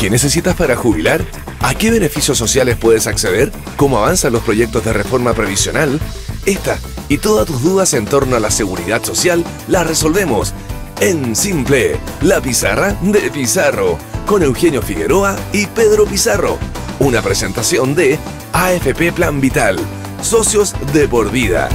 ¿Qué necesitas para jubilar? ¿A qué beneficios sociales puedes acceder? ¿Cómo avanzan los proyectos de reforma previsional? Esta y todas tus dudas en torno a la seguridad social las resolvemos en Simple, la pizarra de Pizarro, con Eugenio Figueroa y Pedro Pizarro. Una presentación de AFP Plan Vital, socios de por vida.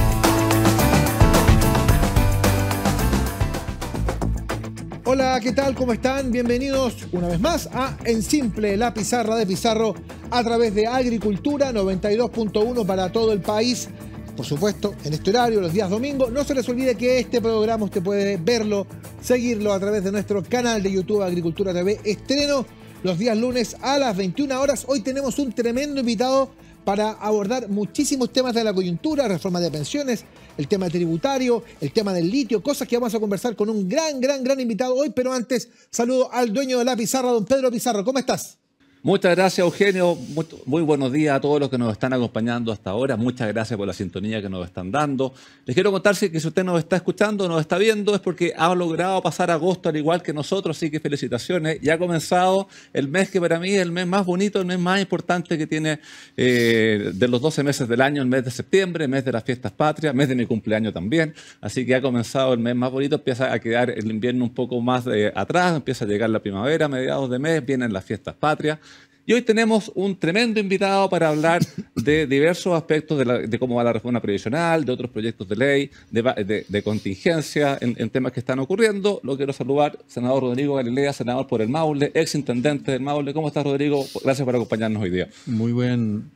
Hola, ¿qué tal? ¿Cómo están? Bienvenidos una vez más a En Simple, la pizarra de Pizarro a través de Agricultura 92.1 para todo el país. Por supuesto, en este horario, los días domingos. No se les olvide que este programa usted puede verlo, seguirlo a través de nuestro canal de YouTube Agricultura TV Estreno los días lunes a las 21 horas. Hoy tenemos un tremendo invitado para abordar muchísimos temas de la coyuntura, reforma de pensiones, el tema tributario, el tema del litio, cosas que vamos a conversar con un gran, gran, gran invitado hoy, pero antes saludo al dueño de la pizarra, don Pedro Pizarro. ¿Cómo estás? Muchas gracias, Eugenio. Muy, buenos días a todos los que nos están acompañando hasta ahora. Muchas gracias por la sintonía que nos están dando. Les quiero contar que si usted nos está escuchando, nos está viendo, es porque ha logrado pasar agosto al igual que nosotros, así que felicitaciones. Ya ha comenzado el mes que para mí es el mes más bonito, el mes más importante que tiene eh, de los 12 meses del año, el mes de septiembre, el mes de las fiestas patrias, el mes de mi cumpleaños también. Así que ha comenzado el mes más bonito, empieza a quedar el invierno un poco más eh, atrás, empieza a llegar la primavera, mediados de mes, vienen las fiestas patrias. Y hoy tenemos un tremendo invitado para hablar de diversos aspectos de, cómo va la reforma previsional, de otros proyectos de ley, de, contingencia en, temas que están ocurriendo. Lo quiero saludar, senador Rodrigo Galilea, senador por el Maule, exintendente del Maule. ¿Cómo estás, Rodrigo? Gracias por acompañarnos hoy día. Muy buen.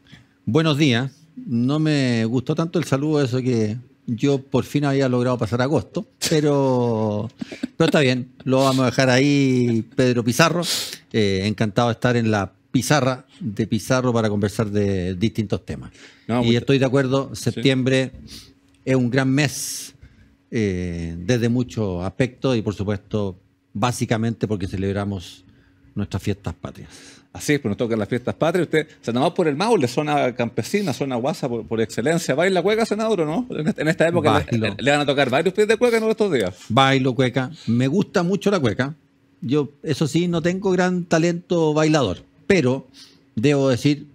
Buenos días. No me gustó tanto el saludo, eso que yo por fin había logrado pasar agosto, pero, pero está bien, lo vamos a dejar ahí Pedro Pizarro. Eh, encantado de estar en la pizarra de Pizarro para conversar de distintos temas. y estoy de acuerdo, septiembre es un gran mes eh, desde muchos aspectos y por supuesto básicamente porque celebramos nuestras fiestas patrias. Así es, pues nos tocan las fiestas patrias. Usted, se senador por el Maule, zona campesina, zona guasa por, excelencia. ¿Baila cueca, senador, no? En esta época le, van a tocar varios pies de cueca en estos días. Bailo cueca. Me gusta mucho la cueca. Yo, eso sí, no tengo gran talento bailador pero debo decir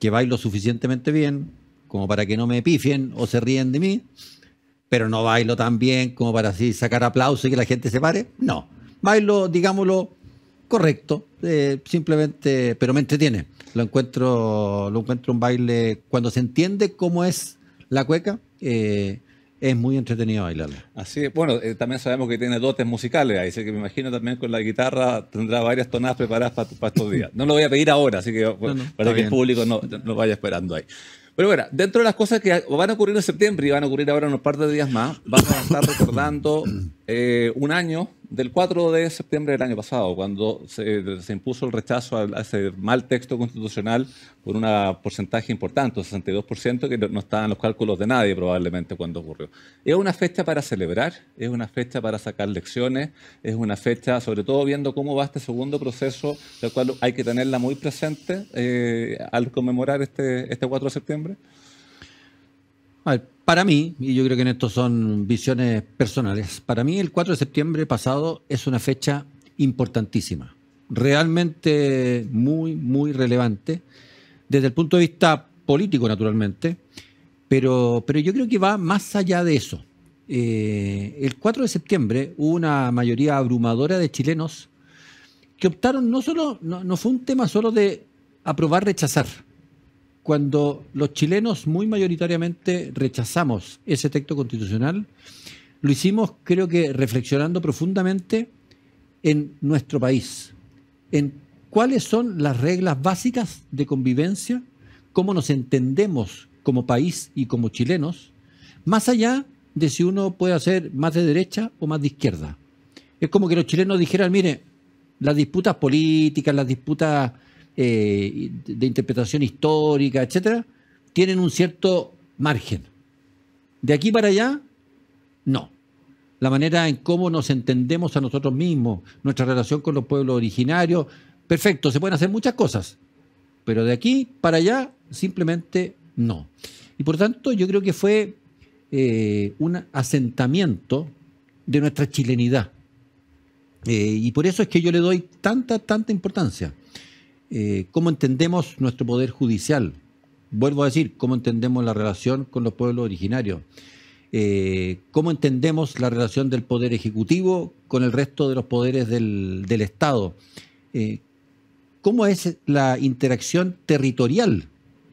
que bailo suficientemente bien como para que no me pifien o se ríen de mí, pero no bailo tan bien como para así sacar aplausos y que la gente se pare. No, bailo, digámoslo, correcto, eh, simplemente, pero me entretiene. Lo encuentro, lo encuentro un baile cuando se entiende cómo es la cueca. Eh, es muy entretenido bailarla. Así es. Bueno, eh, también sabemos que tiene dotes musicales ahí, así que me imagino también con la guitarra tendrá varias tonadas preparadas para, estos días. No lo voy a pedir ahora, así que para que el público no, vaya esperando ahí. Pero bueno, dentro de las cosas que van a ocurrir en septiembre y van a ocurrir ahora unos par de días más, vamos a estar recordando eh, un año del 4 de septiembre del año pasado, cuando se, impuso el rechazo a, ese mal texto constitucional por un porcentaje importante, 62%, que no, estaba en los cálculos de nadie probablemente cuando ocurrió. Es una fecha para celebrar, es una fecha para sacar lecciones, es una fecha sobre todo viendo cómo va este segundo proceso, del cual hay que tenerla muy presente eh, al conmemorar este, este 4 de septiembre para mí, y yo creo que en esto son visiones personales, para mí el 4 de septiembre pasado es una fecha importantísima, realmente muy, muy relevante, desde el punto de vista político, naturalmente, pero, pero yo creo que va más allá de eso. Eh, el 4 de septiembre hubo una mayoría abrumadora de chilenos que optaron no solo, no fue un tema solo de aprobar, rechazar, cuando los chilenos muy mayoritariamente rechazamos ese texto constitucional, lo hicimos creo que reflexionando profundamente en nuestro país, en cuáles son las reglas básicas de convivencia, cómo nos entendemos como país y como chilenos, más allá de si uno puede hacer más de derecha o más de izquierda. Es como que los chilenos dijeran, mire, las disputas políticas, las disputas eh, de interpretación histórica, etcétera, tienen un cierto margen. De aquí para allá, no. La manera en cómo nos entendemos a nosotros mismos, nuestra relación con los pueblos originarios, perfecto, se pueden hacer muchas cosas, pero de aquí para allá, simplemente no. Y por tanto, yo creo que fue eh, un asentamiento de nuestra chilenidad. Eh, y por eso es que yo le doy tanta, tanta importancia. Eh, cómo entendemos nuestro poder judicial. Vuelvo a decir, cómo entendemos la relación con los pueblos originarios. Eh, cómo entendemos la relación del poder ejecutivo con el resto de los poderes del, Estado. Eh, ¿Cómo es la interacción territorial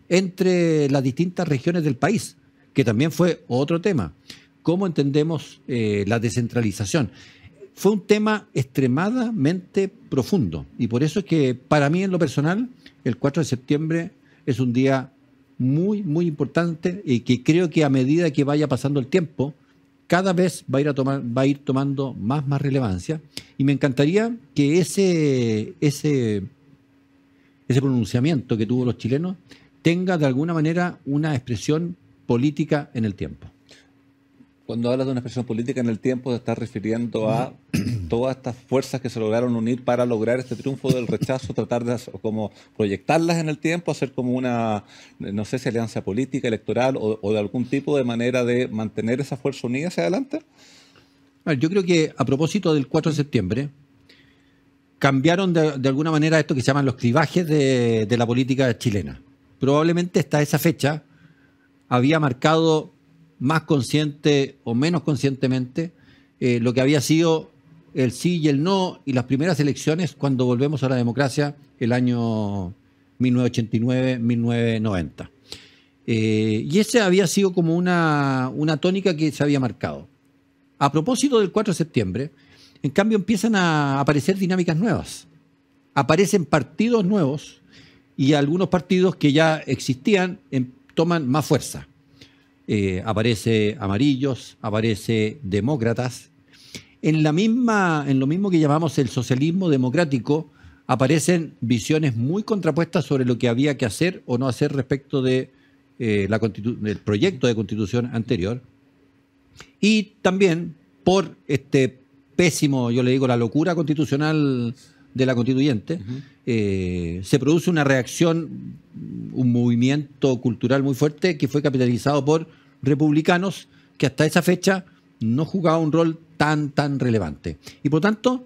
entre las distintas regiones del país? Que también fue otro tema. ¿Cómo entendemos la descentralización? fue un tema extremadamente profundo. Y por eso es que para mí en lo personal, el 4 de septiembre es un día muy, muy importante y que creo que a medida que vaya pasando el tiempo, cada vez va a ir, a tomar, va a ir tomando más, más relevancia. Y me encantaría que ese, ese, ese pronunciamiento que tuvo los chilenos tenga de alguna manera una expresión política en el tiempo. Cuando hablas de una expresión política en el tiempo, te estás refiriendo a todas estas fuerzas que se lograron unir para lograr este triunfo del rechazo, tratar de como proyectarlas en el tiempo, hacer como una, no sé si alianza política, electoral o, de algún tipo de manera de mantener esa fuerza unida hacia adelante. Yo creo que a propósito del 4 de septiembre, cambiaron de, alguna manera esto que se llaman los clivajes de la política chilena. Probablemente hasta esa fecha había marcado más consciente o menos conscientemente, eh, lo que había sido el sí y el no y las primeras elecciones cuando volvemos a la democracia el año 1989-1990. y eh, esa había sido como una, una tónica que se había marcado. A propósito del 4 de septiembre, en cambio empiezan a aparecer dinámicas nuevas. Aparecen partidos nuevos y algunos partidos que ya existían em, toman más fuerza. Eh, aparece amarillos, aparece demócratas. En, la misma, en lo mismo que llamamos el socialismo democrático, aparecen visiones muy contrapuestas sobre lo que había que hacer o no hacer respecto de, eh, la del proyecto de constitución anterior. Y también por este pésimo, yo le digo, la locura constitucional de la constituyente, eh, se produce una reacción, un movimiento cultural muy fuerte que fue capitalizado por republicanos que hasta esa fecha no jugaba un rol tan, tan relevante. Y por tanto,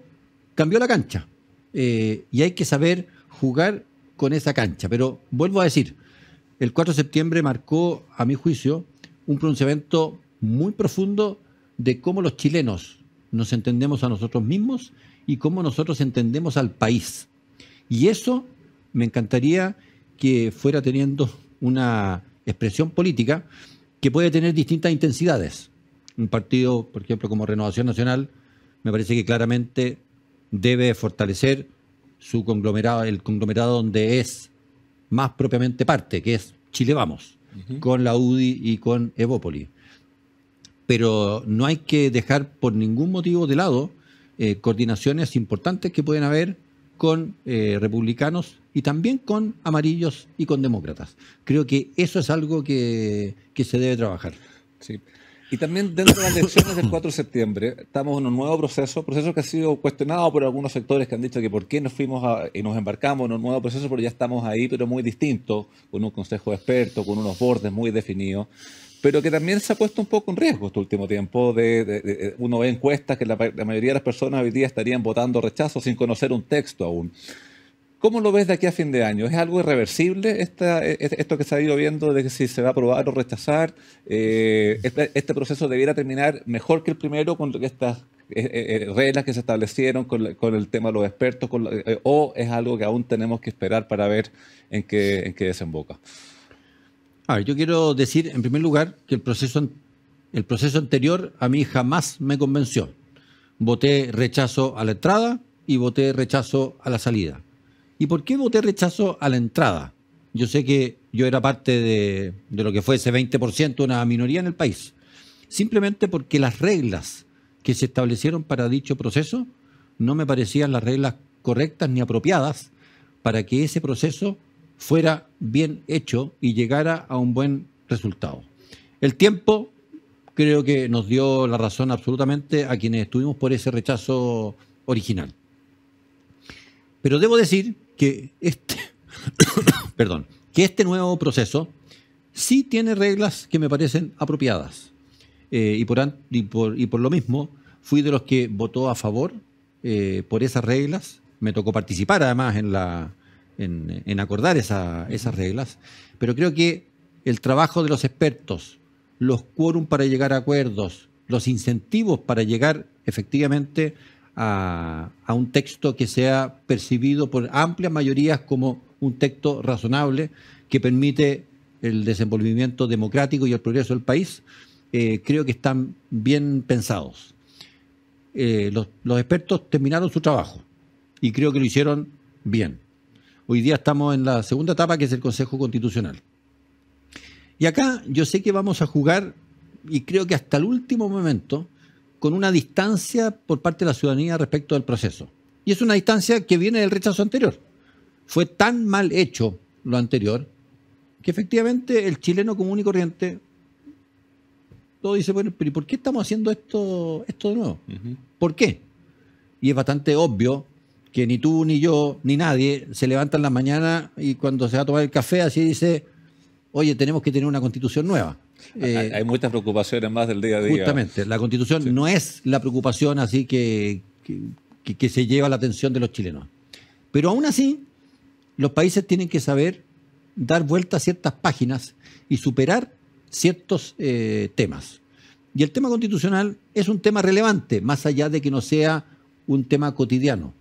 cambió la cancha. Eh, y hay que saber jugar con esa cancha. Pero vuelvo a decir, el 4 de septiembre marcó, a mi juicio, un pronunciamiento muy profundo de cómo los chilenos nos entendemos a nosotros mismos y cómo nosotros entendemos al país. Y eso me encantaría que fuera teniendo una expresión política que puede tener distintas intensidades. Un partido, por ejemplo, como Renovación Nacional, me parece que claramente debe fortalecer su conglomerado, el conglomerado donde es más propiamente parte, que es Chile Vamos, con la UDI y con Evópoli. Pero no hay que dejar por ningún motivo de lado eh, coordinaciones importantes que pueden haber con eh, republicanos y también con amarillos y con demócratas. Creo que eso es algo que, se debe trabajar. Y también dentro de las elecciones del 4 de septiembre estamos en un nuevo proceso, proceso que ha sido cuestionado por algunos sectores que han dicho que por qué nos fuimos y nos embarcamos en un nuevo proceso, porque ya estamos ahí, pero muy distinto, con un consejo de expertos, con unos bordes muy definidos pero que también se ha puesto un poco en riesgo este último tiempo. De, uno ve encuestas que la, mayoría de las personas hoy día estarían votando rechazo sin conocer un texto aún. ¿Cómo lo ves de aquí a fin de año? ¿Es algo irreversible e, e, esto que se ha ido viendo de que si se va a aprobar o rechazar? Eh, este, este, proceso debiera terminar mejor que el primero con estas eh, eh, reglas que se establecieron con, el tema de los expertos? ¿O es algo que aún tenemos que esperar para ver en qué, en qué desemboca? yo quiero decir, en primer lugar, que el proceso, el proceso anterior a mí jamás me convenció. Voté rechazo a la entrada y voté rechazo a la salida. ¿Y por qué voté rechazo a la entrada? Yo sé que yo era parte de, de lo que fue ese 20%, una minoría en el país. Simplemente porque las reglas que se establecieron para dicho proceso no me parecían las reglas correctas ni apropiadas para que ese proceso fuera bien hecho y llegara a un buen resultado. El tiempo creo que nos dio la razón absolutamente a quienes estuvimos por ese rechazo original. Pero debo decir que este, perdón, que este nuevo proceso sí tiene reglas que me parecen apropiadas. Eh, y, por, y, por, lo mismo fui de los que votó a favor eh, por esas reglas. Me tocó participar además en la, en, acordar esas reglas. Pero creo que el trabajo de los expertos, los quórum para llegar a acuerdos, los incentivos para llegar efectivamente a, un texto que sea percibido por amplias mayorías como un texto razonable que permite el desenvolvimiento democrático y el progreso del país, eh, creo que están bien pensados. Eh, los expertos terminaron su trabajo y creo que lo hicieron bien. Hoy día estamos en la segunda etapa, que es el Consejo Constitucional. Y acá yo sé que vamos a jugar, y creo que hasta el último momento, con una distancia por parte de la ciudadanía respecto al proceso. Y es una distancia que viene del rechazo anterior. Fue tan mal hecho lo anterior que efectivamente el chileno común y corriente todo dice, bueno, pero ¿y por qué estamos haciendo esto, esto de nuevo? ¿Por qué? Y es bastante obvio que ni tú, ni yo, ni nadie se levanta en la mañana y cuando se va a tomar el café así dice, oye, tenemos que tener una constitución nueva. Hay eh, muchas preocupaciones más del día a día. Justamente, la constitución no es la preocupación así que, que, se lleva la atención de los chilenos. Pero aún así, los países tienen que saber dar vuelta a ciertas páginas y superar ciertos eh, temas. Y el tema constitucional es un tema relevante, más allá de que no sea un tema cotidiano.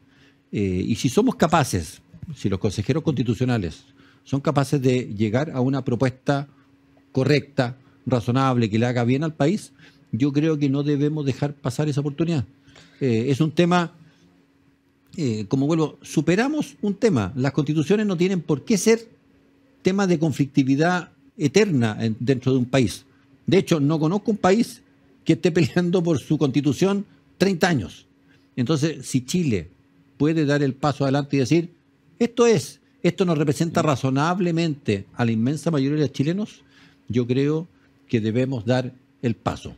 Eh, y si somos capaces, si los consejeros constitucionales son capaces de llegar a una propuesta correcta, razonable, que le haga bien al país, yo creo que no debemos dejar pasar esa oportunidad. Eh, es un tema, eh, como vuelvo, superamos un tema. Las constituciones no tienen por qué ser temas de conflictividad eterna dentro de un país. De hecho, no conozco un país que esté peleando por su constitución 30 años. Entonces, si Chile puede dar el paso adelante y decir, esto es, esto nos representa razonablemente a la inmensa mayoría de chilenos, yo creo que debemos dar el paso.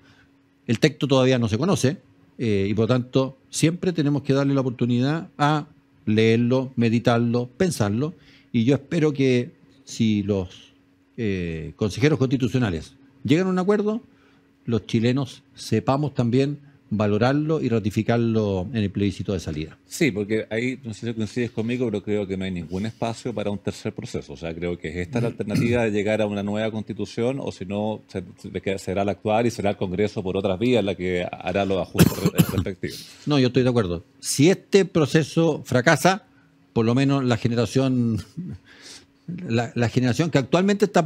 El texto todavía no se conoce eh, y por tanto siempre tenemos que darle la oportunidad a leerlo, meditarlo, pensarlo y yo espero que si los eh, consejeros constitucionales llegan a un acuerdo, los chilenos sepamos también valorarlo y ratificarlo en el plebiscito de salida. Sí, porque ahí, no sé si coincides conmigo, pero creo que no hay ningún espacio para un tercer proceso. O sea, creo que esta es la mm. alternativa de llegar a una nueva constitución o si no, será la actual y será el Congreso por otras vías la que hará los ajustes respectivos. No, yo estoy de acuerdo. Si este proceso fracasa, por lo menos la generación, la, generación que actualmente está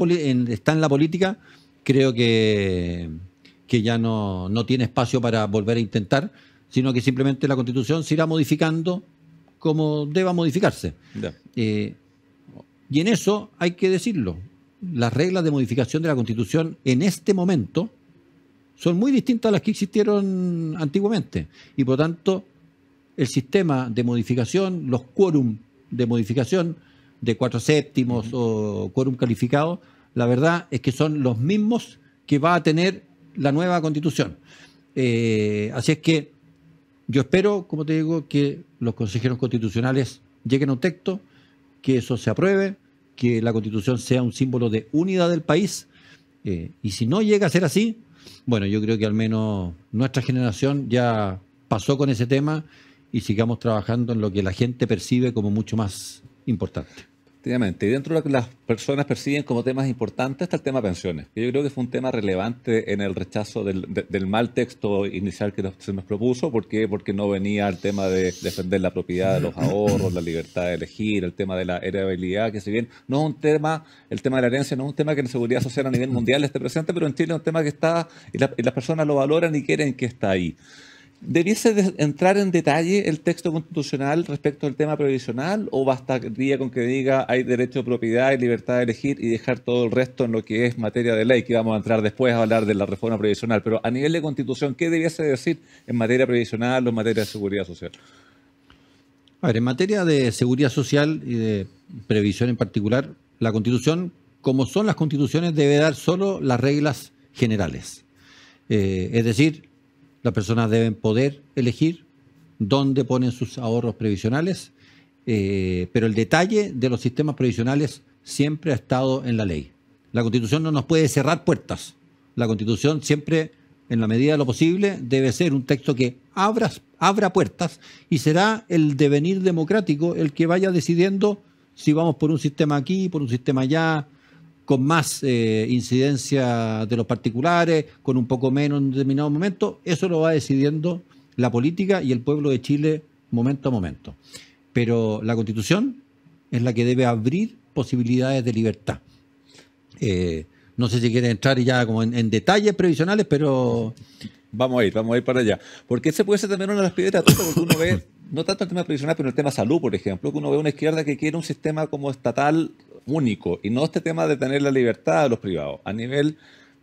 en la política, creo que que ya no, tiene espacio para volver a intentar, sino que simplemente la constitución se irá modificando como deba modificarse. Eh, y en eso hay que decirlo, las reglas de modificación de la constitución en este momento son muy distintas a las que existieron antiguamente. Y por tanto, el sistema de modificación, los quórum de modificación de cuatro séptimos o quórum calificado, la verdad es que son los mismos que va a tener la nueva constitución. Eh, así es que yo espero, como te digo, que los consejeros constitucionales lleguen a un texto, que eso se apruebe, que la constitución sea un símbolo de unidad del país. Eh, y si no llega a ser así, bueno, yo creo que al menos nuestra generación ya pasó con ese tema y sigamos trabajando en lo que la gente percibe como mucho más importante. Efectivamente, y dentro de lo que las personas persiguen como temas importantes está el tema pensiones, yo creo que fue un tema relevante en el rechazo del, mal texto inicial que se nos propuso, ¿por Porque no venía el tema de defender la propiedad de los ahorros, la libertad de elegir, el tema de la heredabilidad, que si bien no es un tema, el tema de la herencia no es un tema que en seguridad social a nivel mundial esté presente, pero en Chile es un tema que está y, y las personas lo valoran y quieren que está ahí. ¿Debiese entrar en detalle el texto constitucional respecto al tema previsional o bastaría con que diga hay derecho de propiedad y libertad de elegir y dejar todo el resto en lo que es materia de ley, que vamos a entrar después a hablar de la reforma previsional? Pero a nivel de constitución, ¿qué debiese decir en materia previsional o en materia de seguridad social? A ver, en materia de seguridad social y de previsión en particular, la constitución, como son las constituciones, debe dar solo las reglas generales. Eh, es decir, las personas deben poder elegir dónde ponen sus ahorros previsionales, eh, pero el detalle de los sistemas previsionales siempre ha estado en la ley. La Constitución no nos puede cerrar puertas. La Constitución siempre, en la medida de lo posible, debe ser un texto que abra, abra puertas y será el devenir democrático el que vaya decidiendo si vamos por un sistema aquí, por un sistema allá, con más eh, incidencia de los particulares, con un poco menos en determinado momento, eso lo va decidiendo la política y el pueblo de Chile momento a momento. Pero la constitución es la que debe abrir posibilidades de libertad. Eh, no sé si quiere entrar ya como en, detalles previsionales, pero... Vamos a ir, vamos a ir para allá. Porque ese puede ser también una de las piedras, porque uno ve, no tanto el tema previsional, pero el tema salud, por ejemplo, que uno ve una izquierda que quiere un sistema como estatal único. Y no este tema de tener la libertad de los privados. A nivel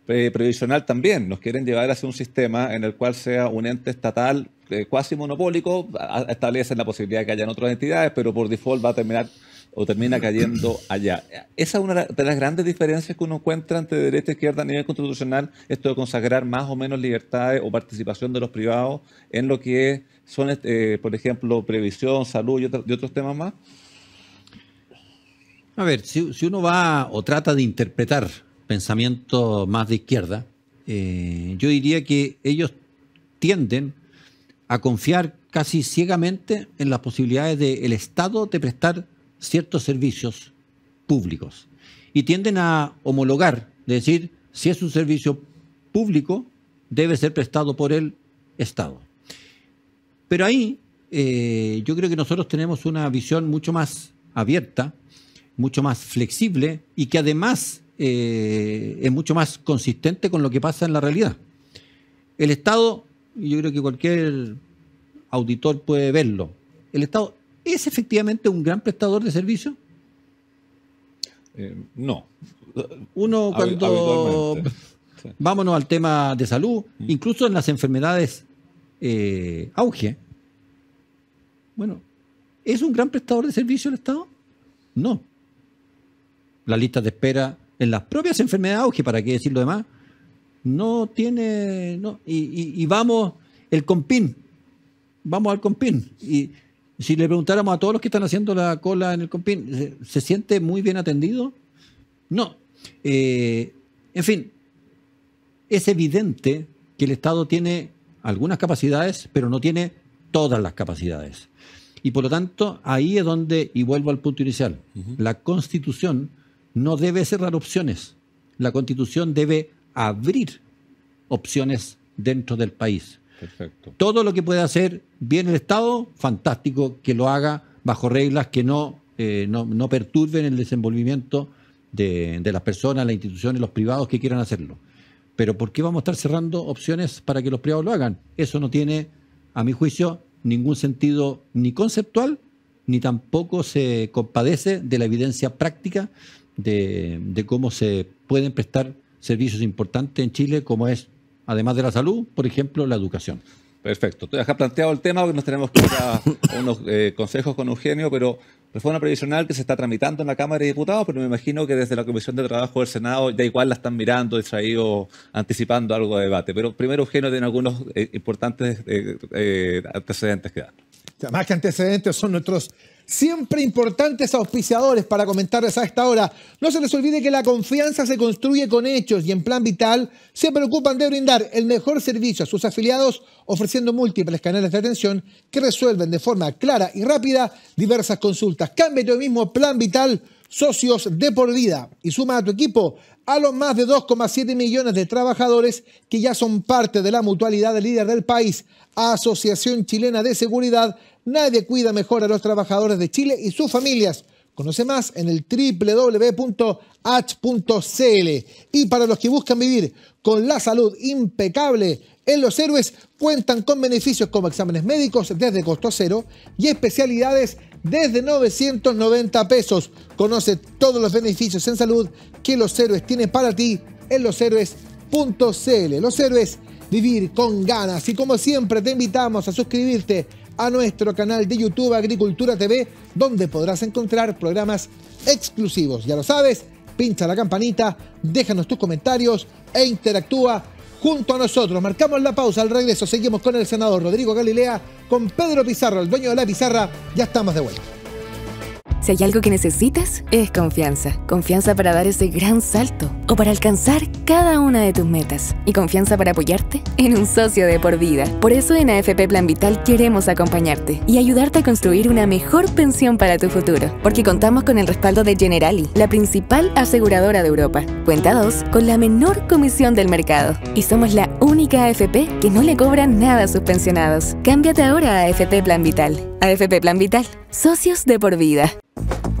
eh, previsional también nos quieren llevar hacia un sistema en el cual sea un ente estatal eh, casi monopólico. establecen la posibilidad de que hayan otras entidades, pero por default va a terminar o termina cayendo allá. Esa es una de las grandes diferencias que uno encuentra entre derecha e izquierda a nivel constitucional, esto de consagrar más o menos libertades o participación de los privados en lo que son, eh, por ejemplo, previsión, salud y otros temas más. A ver, si, uno va o trata de interpretar pensamiento más de izquierda, eh, yo diría que ellos tienden a confiar casi ciegamente en las posibilidades del Estado de prestar ciertos servicios públicos y tienden a homologar, decir, si es un servicio público, debe ser prestado por el Estado. Pero ahí eh, yo creo que nosotros tenemos una visión mucho más abierta mucho más flexible y que además eh, es mucho más consistente con lo que pasa en la realidad. El Estado, y yo creo que cualquier auditor puede verlo, el Estado es efectivamente un gran prestador de servicio? Eh, no. Uno cuando... Vámonos al tema de salud, mm. incluso en las enfermedades eh, auge. Bueno, ¿es un gran prestador de servicio el Estado? No la lista de espera en las propias enfermedades auge, para qué decir lo demás, no tiene. No, y, vamos, el compín, vamos al compín. Y si le preguntáramos a todos los que están haciendo la cola en el compín, ¿se, siente muy bien atendido? No. Eh, en fin, es evidente que el Estado tiene algunas capacidades, pero no tiene todas las capacidades. Y por lo tanto, ahí es donde, y vuelvo al punto inicial, la Constitución no debe cerrar opciones. La constitución debe abrir opciones dentro del país. Todo lo que pueda hacer bien el Estado, fantástico, que lo haga bajo reglas que eh, no, no, perturben el desenvolvimiento de, de las personas, las instituciones, los privados que quieran hacerlo. Pero ¿por qué vamos a estar cerrando opciones para que los privados lo hagan? Eso no tiene, a mi juicio, ningún sentido ni conceptual, ni tampoco se compadece de la evidencia práctica de, cómo se pueden prestar servicios importantes en Chile, como es, además de la salud, por ejemplo, la educación. Perfecto. Acá has planteado el tema, porque nos tenemos que dar unos eh, consejos con Eugenio, pero reforma previsional que se está tramitando en la Cámara de Diputados, pero me imagino que desde la Comisión de Trabajo del Senado ya igual la están mirando, se ha ido anticipando algo de debate. Pero primero Eugenio tiene algunos eh, importantes eh, antecedentes que dar. Más que antecedentes son nuestros Siempre importantes auspiciadores para comentarles a esta hora. No se les olvide que la confianza se construye con hechos y en Plan Vital se preocupan de brindar el mejor servicio a sus afiliados ofreciendo múltiples canales de atención que resuelven de forma clara y rápida diversas consultas. Cámbiate hoy mismo Plan Vital socios de por vida y suma a tu equipo a los más de 2,7 millones de trabajadores que ya son parte de la mutualidad de líder del país, Asociación Chilena de Seguridad, Nadie cuida mejor a los trabajadores de Chile y sus familias. Conoce más en el www.h.cl. Y para los que buscan vivir con la salud impecable en Los Héroes, cuentan con beneficios como exámenes médicos desde costo cero y especialidades desde 990 pesos. Conoce todos los beneficios en salud que Los Héroes tienen para ti en loshéroes.cl. Los Héroes, vivir con ganas. Y como siempre, te invitamos a suscribirte a nuestro canal de YouTube Agricultura TV, donde podrás encontrar programas exclusivos. Ya lo sabes, pincha la campanita, déjanos tus comentarios e interactúa junto a nosotros. Marcamos la pausa, al regreso seguimos con el senador Rodrigo Galilea, con Pedro Pizarro, el dueño de la pizarra. Ya estamos de vuelta. Si hay algo que necesitas, es confianza. Confianza para dar ese gran salto o para alcanzar cada una de tus metas. Y confianza para apoyarte en un socio de por vida. Por eso en AFP Plan Vital queremos acompañarte y ayudarte a construir una mejor pensión para tu futuro. Porque contamos con el respaldo de Generali, la principal aseguradora de Europa. Cuenta dos con la menor comisión del mercado. Y somos la única AFP que no le cobra nada a sus pensionados. Cámbiate ahora a AFP Plan Vital. AFP Plan Vital Socios de por vida.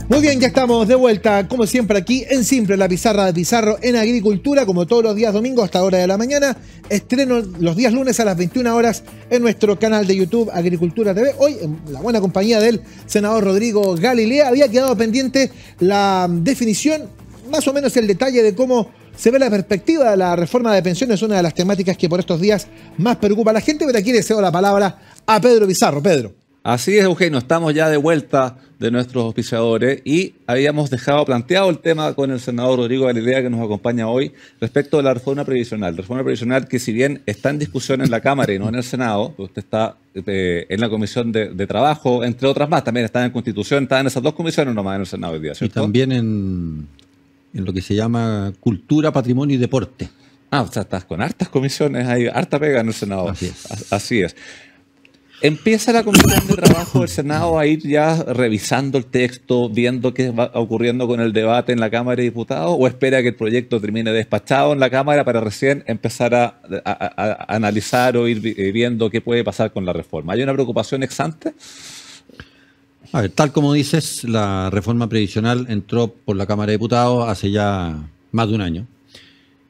Muy bien, ya estamos de vuelta, como siempre, aquí en Simple, la pizarra de Pizarro en Agricultura, como todos los días domingos hasta hora de la mañana. Estreno los días lunes a las 21 horas en nuestro canal de YouTube Agricultura TV. Hoy, en la buena compañía del senador Rodrigo Galilea, había quedado pendiente la definición, más o menos el detalle de cómo se ve la perspectiva de la reforma de pensiones, una de las temáticas que por estos días más preocupa a la gente, pero aquí le cedo la palabra a Pedro Pizarro. Pedro. Así es, Eugenio, estamos ya de vuelta de nuestros auspiciadores y habíamos dejado planteado el tema con el senador Rodrigo Galilea, que nos acompaña hoy, respecto a la reforma previsional. Reforma previsional que, si bien está en discusión en la Cámara y no en el Senado, usted está eh, en la Comisión de, Trabajo, entre otras más, también está en Constitución, está en esas dos comisiones nomás en el Senado hoy día, Y también en, en lo que se llama Cultura, Patrimonio y Deporte. Ah, o sea, estás con hartas comisiones, hay harta pega en el Senado. Así Así es. Empieza la Comisión de Trabajo del Senado a ir ya revisando el texto, viendo qué va ocurriendo con el debate en la Cámara de Diputados, o espera que el proyecto termine despachado en la Cámara para recién empezar a, analizar o ir eh, viendo qué puede pasar con la reforma. ¿Hay una preocupación exante? A ver, tal como dices, la reforma previsional entró por la Cámara de Diputados hace ya más de un año.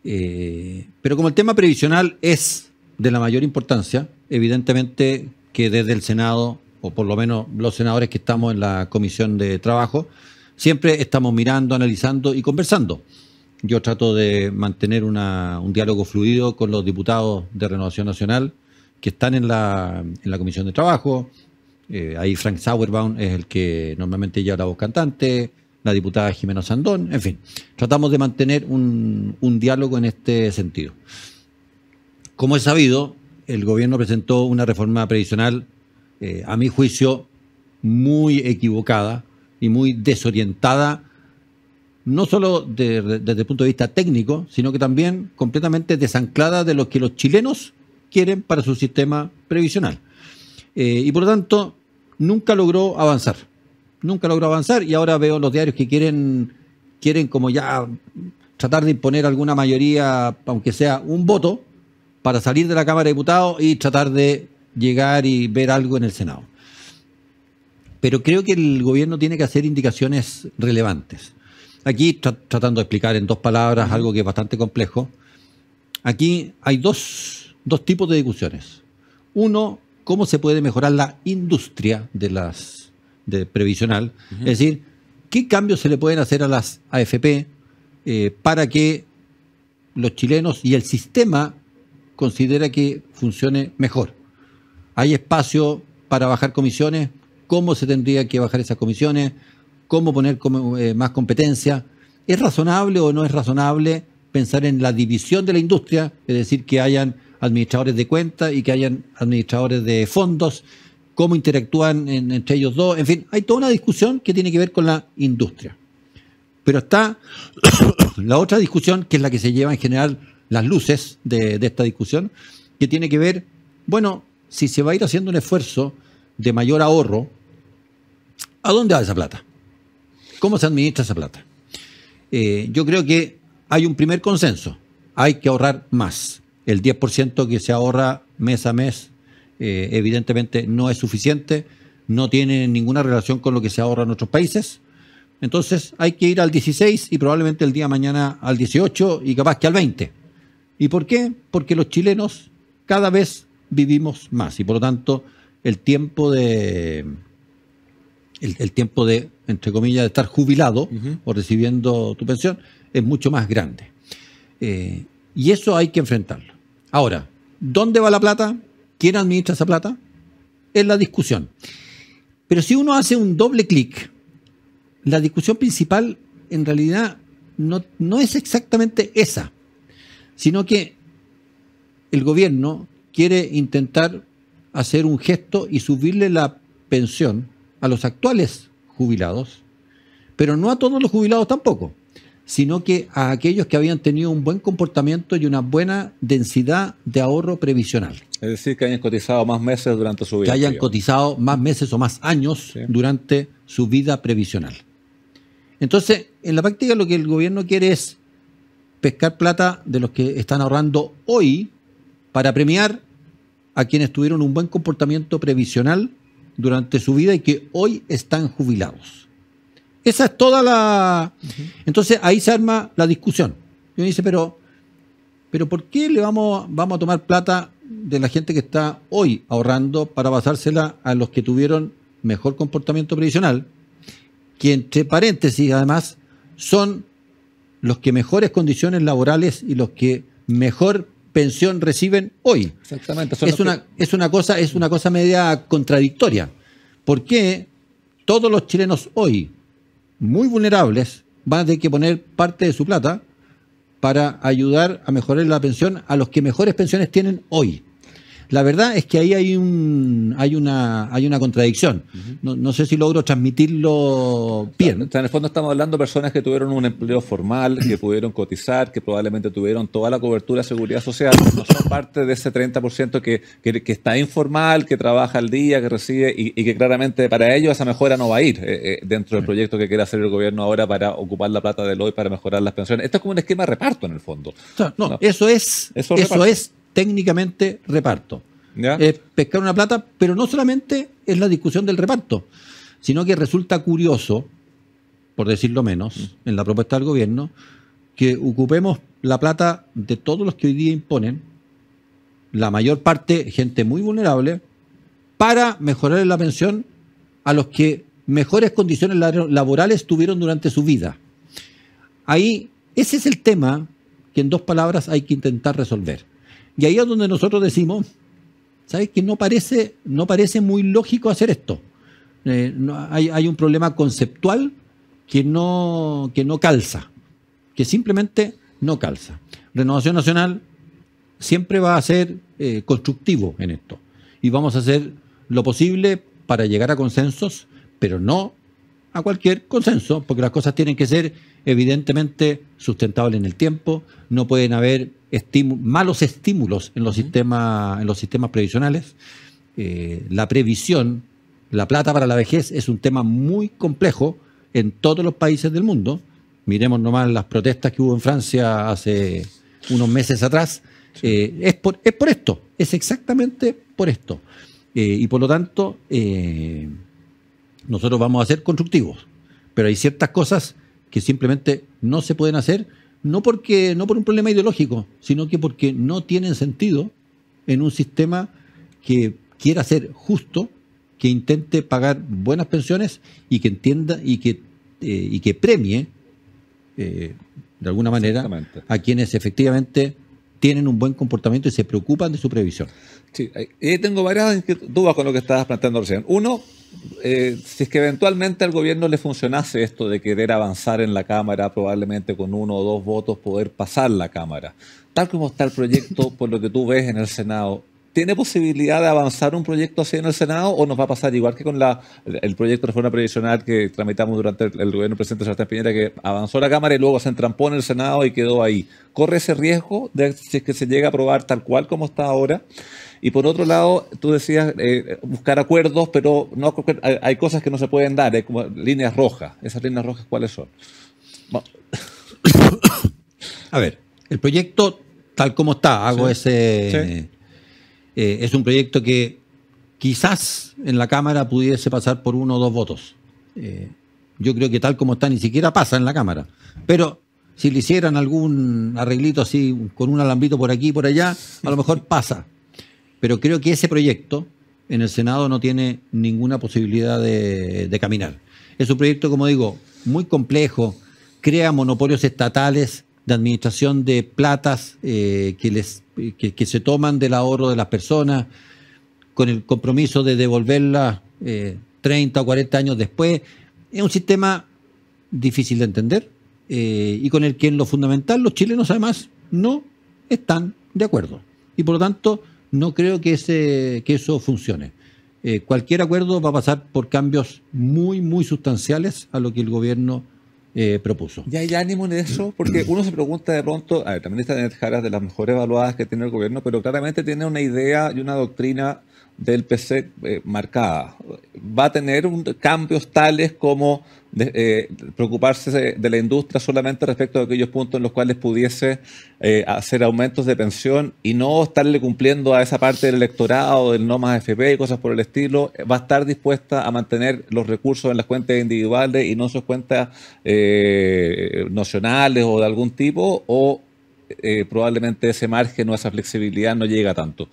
Eh, pero como el tema previsional es de la mayor importancia, evidentemente que desde el Senado, o por lo menos los senadores que estamos en la Comisión de Trabajo, siempre estamos mirando, analizando y conversando. Yo trato de mantener un diálogo fluido con los diputados de Renovación Nacional que están en la, en la Comisión de Trabajo. Eh, ahí Frank Sauerbaum es el que normalmente lleva la voz cantante, la diputada Jimena Sandón, en fin. Tratamos de mantener un, un diálogo en este sentido. Como es sabido, el gobierno presentó una reforma previsional, eh, a mi juicio, muy equivocada y muy desorientada, no solo desde el punto de vista técnico, sino que también completamente desanclada de lo que los chilenos quieren para su sistema previsional. Eh, y por lo tanto, nunca logró avanzar. Nunca logró avanzar y ahora veo los diarios que quieren, quieren como ya tratar de imponer alguna mayoría, aunque sea un voto, para salir de la Cámara de Diputados y tratar de llegar y ver algo en el Senado. Pero creo que el gobierno tiene que hacer indicaciones relevantes. Aquí, tratando de explicar en dos palabras algo que es bastante complejo, aquí hay dos, tipos de discusiones. Uno, cómo se puede mejorar la industria de las previsional, es decir, qué cambios se le pueden hacer a las AFP eh, para que los chilenos y el sistema considera que funcione mejor. ¿Hay espacio para bajar comisiones? ¿Cómo se tendría que bajar esas comisiones? ¿Cómo poner eh, más competencia? ¿Es razonable o no es razonable pensar en la división de la industria? Es decir, que hayan administradores de cuentas y que hayan administradores de fondos, cómo interactúan entre ellos dos. En fin, hay toda una discusión que tiene que ver con la industria. Pero está la otra discusión, que es la que se lleva en general las luces de, esta discusión, que tiene que ver, bueno, si se va a ir haciendo un esfuerzo de mayor ahorro, ¿a dónde va esa plata? ¿Cómo se administra esa plata? Eh, yo creo que hay un primer consenso, hay que ahorrar más. El 10% que se ahorra mes a mes, eh, evidentemente, no es suficiente, no tiene ninguna relación con lo que se ahorra en otros países. Entonces hay que ir al 16 y probablemente el día mañana al 18 y capaz que al 20. ¿Y por qué? Porque los chilenos cada vez vivimos más y por lo tanto el tiempo de el, tiempo de entre comillas de estar jubilado o recibiendo tu pensión es mucho más grande eh, y eso hay que enfrentarlo ahora dónde va la plata quién administra esa plata es la discusión pero si uno hace un doble clic la discusión principal en realidad no, no es exactamente esa sino que el gobierno quiere intentar hacer un gesto y subirle la pensión a los actuales jubilados, pero no a todos los jubilados tampoco, sino que a aquellos que habían tenido un buen comportamiento y una buena densidad de ahorro previsional. Es decir, que hayan cotizado más meses durante su vida. Que hayan cotizado más meses o más años durante su vida previsional. Entonces, en la práctica lo que el gobierno quiere es pescar plata de los que están ahorrando hoy para premiar a quienes tuvieron un buen comportamiento previsional durante su vida y que hoy están jubilados. Esa es toda la... Entonces ahí se arma la discusión. Y uno dice, pero, pero ¿por qué le vamos, vamos a tomar plata de la gente que está hoy ahorrando para basársela a los que tuvieron mejor comportamiento previsional? Que entre paréntesis, además, son los que mejores condiciones laborales y los que mejor pensión reciben hoy. Exactamente. Es una, es, una cosa, es una cosa media contradictoria. porque todos los chilenos hoy, muy vulnerables, van a tener que poner parte de su plata para ayudar a mejorar la pensión a los que mejores pensiones tienen hoy? La verdad es que ahí hay, un, hay, una, hay una contradicción. no, sé si logro transmitirlo bien. en el fondo estamos hablando de personas que tuvieron un empleo formal, que pudieron cotizar, que probablemente tuvieron toda la cobertura de seguridad social. No son parte de ese 30% que, está informal, que trabaja al día, que recibe y, que claramente para ellos esa mejora no va a ir eh, eh, dentro del proyecto que quiere hacer el gobierno ahora para ocupar la plata del hoy para mejorar las pensiones. Esto es como un esquema de reparto en el fondo. no, eso es. eso es técnicamente reparto. Es pescar una plata, pero no solamente es la discusión del reparto, sino que resulta curioso, por decirlo menos, mm. en la propuesta del gobierno, que ocupemos la plata de todos los que hoy día imponen, la mayor parte gente muy vulnerable, para mejorar la pensión a los que mejores condiciones laborales tuvieron durante su vida. Ahí, ese es el tema que en dos palabras hay que intentar resolver. Y ahí es donde nosotros decimos, ¿sabes? Que no parece, no parece muy lógico hacer esto. Eh, hay, un problema conceptual que no, que no calza, que simplemente no calza. Renovación Nacional siempre va a ser eh, constructivo en esto y vamos a hacer lo posible para llegar a consensos, pero no a cualquier consenso, porque las cosas tienen que ser evidentemente sustentable en el tiempo, no pueden haber malos estímulos en los, sistemas, en los sistemas previsionales. Eh, la previsión, la plata para la vejez es un tema muy complejo en todos los países del mundo. Miremos nomás las protestas que hubo en Francia hace unos meses atrás. Eh, es, por, esto, es exactamente por esto. Eh, y por lo tanto, nosotros vamos a ser constructivos, pero hay ciertas cosas que simplemente no se pueden hacer, no, porque, no por un problema ideológico, sino que porque no tienen sentido en un sistema que quiera ser justo, que intente pagar buenas pensiones y que entienda y que, eh, y que premie eh, de alguna manera a quienes efectivamente tienen un buen comportamiento y se preocupan de su previsión. Sí, tengo varias dudas con lo que estabas planteando recién. Uno, eh, si es que eventualmente al gobierno le funcionase esto de querer avanzar en la Cámara, probablemente con uno o dos votos poder pasar la Cámara, tal como está el proyecto, por lo que tú ves en el Senado, ¿tiene posibilidad de avanzar un proyecto así en el Senado o nos va a pasar igual que con la, el proyecto de reforma previsional que tramitamos durante el, gobierno gobierno presidente Sebastián Piñera, que avanzó la Cámara y luego se entrampó en el Senado y quedó ahí? ¿Corre ese riesgo de que se llega a aprobar tal cual como está ahora? Y por otro lado, tú decías eh, buscar acuerdos, pero no hay, cosas que no se pueden dar, eh, como líneas rojas. ¿Esas líneas rojas cuáles son? A ver, el proyecto tal como está, hago ese... Eh, es un proyecto que quizás en la Cámara pudiese pasar por uno o dos votos. yo creo que tal como está ni siquiera pasa en la Cámara. Pero si le hicieran algún arreglito así, con un alambito por aquí y por allá, a lo mejor pasa. Pero creo que ese proyecto en el Senado no tiene ninguna posibilidad de, caminar. Es un proyecto, como digo, muy complejo, crea monopolios estatales de administración de platas eh, que, les, se toman del ahorro de las personas, con el compromiso de devolverla 30 eh, o 40 años después. Es un sistema difícil de entender eh, y con el que en lo fundamental los chilenos además no están de acuerdo. Y por lo tanto no creo que, ese, que eso funcione. Eh, cualquier acuerdo va a pasar por cambios muy, muy sustanciales a lo que el gobierno eh, propuso. ¿Ya hay ánimo en eso? Porque uno se pregunta de pronto, a ver, también está Jaras de las mejores evaluadas que tiene el gobierno, pero claramente tiene una idea y una doctrina del PC eh, marcada. Va a tener un, cambios tales como eh, preocuparse de, la industria solamente respecto a aquellos puntos en los cuales pudiese eh, hacer aumentos de pensión y no estarle cumpliendo a esa parte del electorado, del no más FP y cosas por el estilo. Va a estar dispuesta a mantener los recursos en las cuentas individuales y no sus cuentas nacionales o de algún tipo o probablemente ese margen o esa flexibilidad no llega tanto.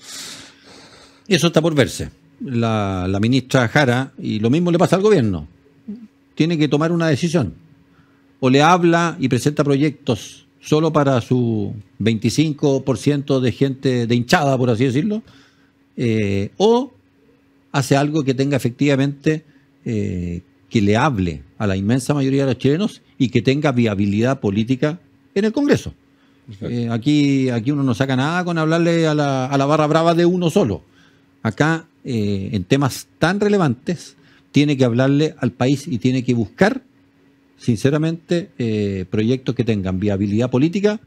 Eso está por verse. La, ministra Jara, y lo mismo le pasa al gobierno, tiene que tomar una decisión. O le habla y presenta proyectos solo para su 25% de gente de hinchada, por así decirlo, eh, o hace algo que tenga efectivamente eh, que le hable a la inmensa mayoría de los chilenos y que tenga viabilidad política en el Congreso. Eh, aquí, aquí uno no saca nada con hablarle a la barra brava de uno solo acá, eh, en temas tan relevantes, tiene que hablarle al país y tiene que buscar, sinceramente, eh, proyectos que tengan viabilidad política,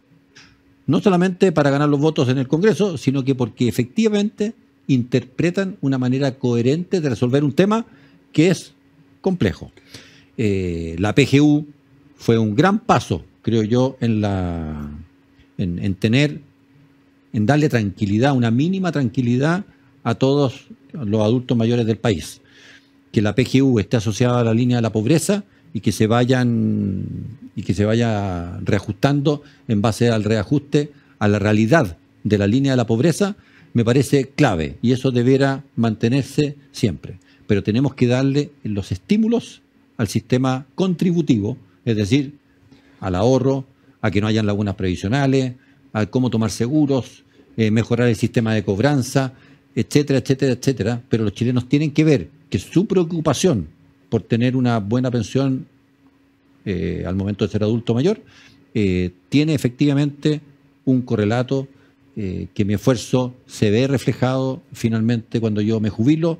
no solamente para ganar los votos en el Congreso, sino que porque efectivamente interpretan una manera coherente de resolver un tema que es complejo. Eh, la PGU fue un gran paso, creo yo, en, la, en tener, en darle tranquilidad, una mínima tranquilidad a todos los adultos mayores del país. Que la PGU esté asociada a la línea de la pobreza y que se vayan y que se vaya reajustando en base al reajuste a la realidad de la línea de la pobreza me parece clave y eso deberá mantenerse siempre. Pero tenemos que darle los estímulos al sistema contributivo, es decir, al ahorro, a que no hayan lagunas previsionales, a cómo tomar seguros, eh, mejorar el sistema de cobranza, etcétera, etcétera, etcétera. Pero los chilenos tienen que ver que su preocupación por tener una buena pensión eh, al momento de ser adulto mayor eh, tiene efectivamente un correlato eh, que mi esfuerzo se ve reflejado finalmente cuando yo me jubilo.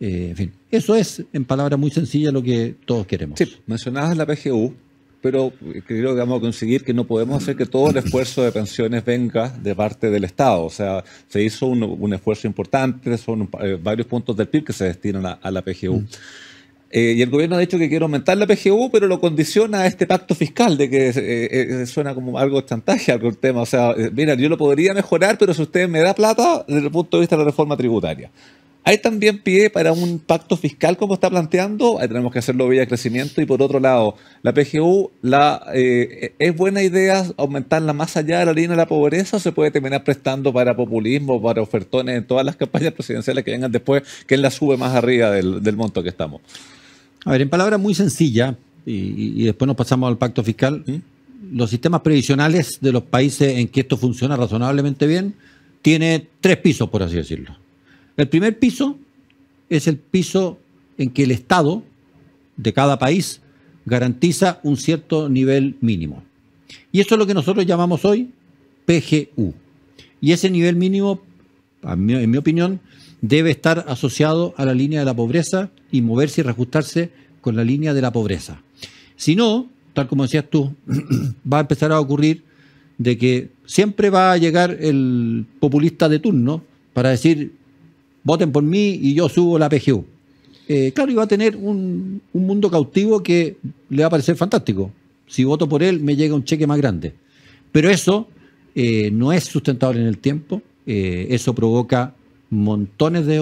en fin, eso es, en palabras muy sencillas, lo que todos queremos. Sí, mencionabas la PGU, pero eh, creo que vamos a conseguir que no podemos hacer que todo el esfuerzo de pensiones venga de parte del Estado. O sea, se hizo un, esfuerzo importante, son eh, varios puntos del PIB que se destinan a, la PGU. Mm. Eh, y el gobierno ha dicho que quiere aumentar la PGU, pero lo condiciona a este pacto fiscal, de que suena como algo de chantaje algo tema. O sea, mira, yo lo podría mejorar, pero si usted me da plata, desde el punto de vista de la reforma tributaria. ¿Hay también pie para un pacto fiscal como está planteando, ahí tenemos que hacerlo vía crecimiento y por otro lado, la PGU, la, eh, ¿es buena idea aumentarla más allá de la línea de la pobreza o se puede terminar prestando para populismo, para ofertones en todas las campañas presidenciales que vengan después, que la sube más arriba del, monto que estamos? A ver, en palabras muy sencillas, y, después nos pasamos al pacto fiscal, ¿Mm? los sistemas previsionales de los países en que esto funciona razonablemente bien, tiene tres pisos, por así decirlo. El primer piso es el piso en que el Estado de cada país garantiza un cierto nivel mínimo. Y eso es lo que nosotros llamamos hoy PGU. Y ese nivel mínimo, en mi opinión, debe estar asociado a la línea de la pobreza y moverse y reajustarse con la línea de la pobreza. Si no, tal como decías tú, va a empezar a ocurrir de que siempre va a llegar el populista de turno para decir voten por mí y yo subo la PGU. Eh, claro, iba va a tener un, mundo cautivo que le va a parecer fantástico. Si voto por él, me llega un cheque más grande. Pero eso eh, no es sustentable en el tiempo, eh, eso provoca montones de, de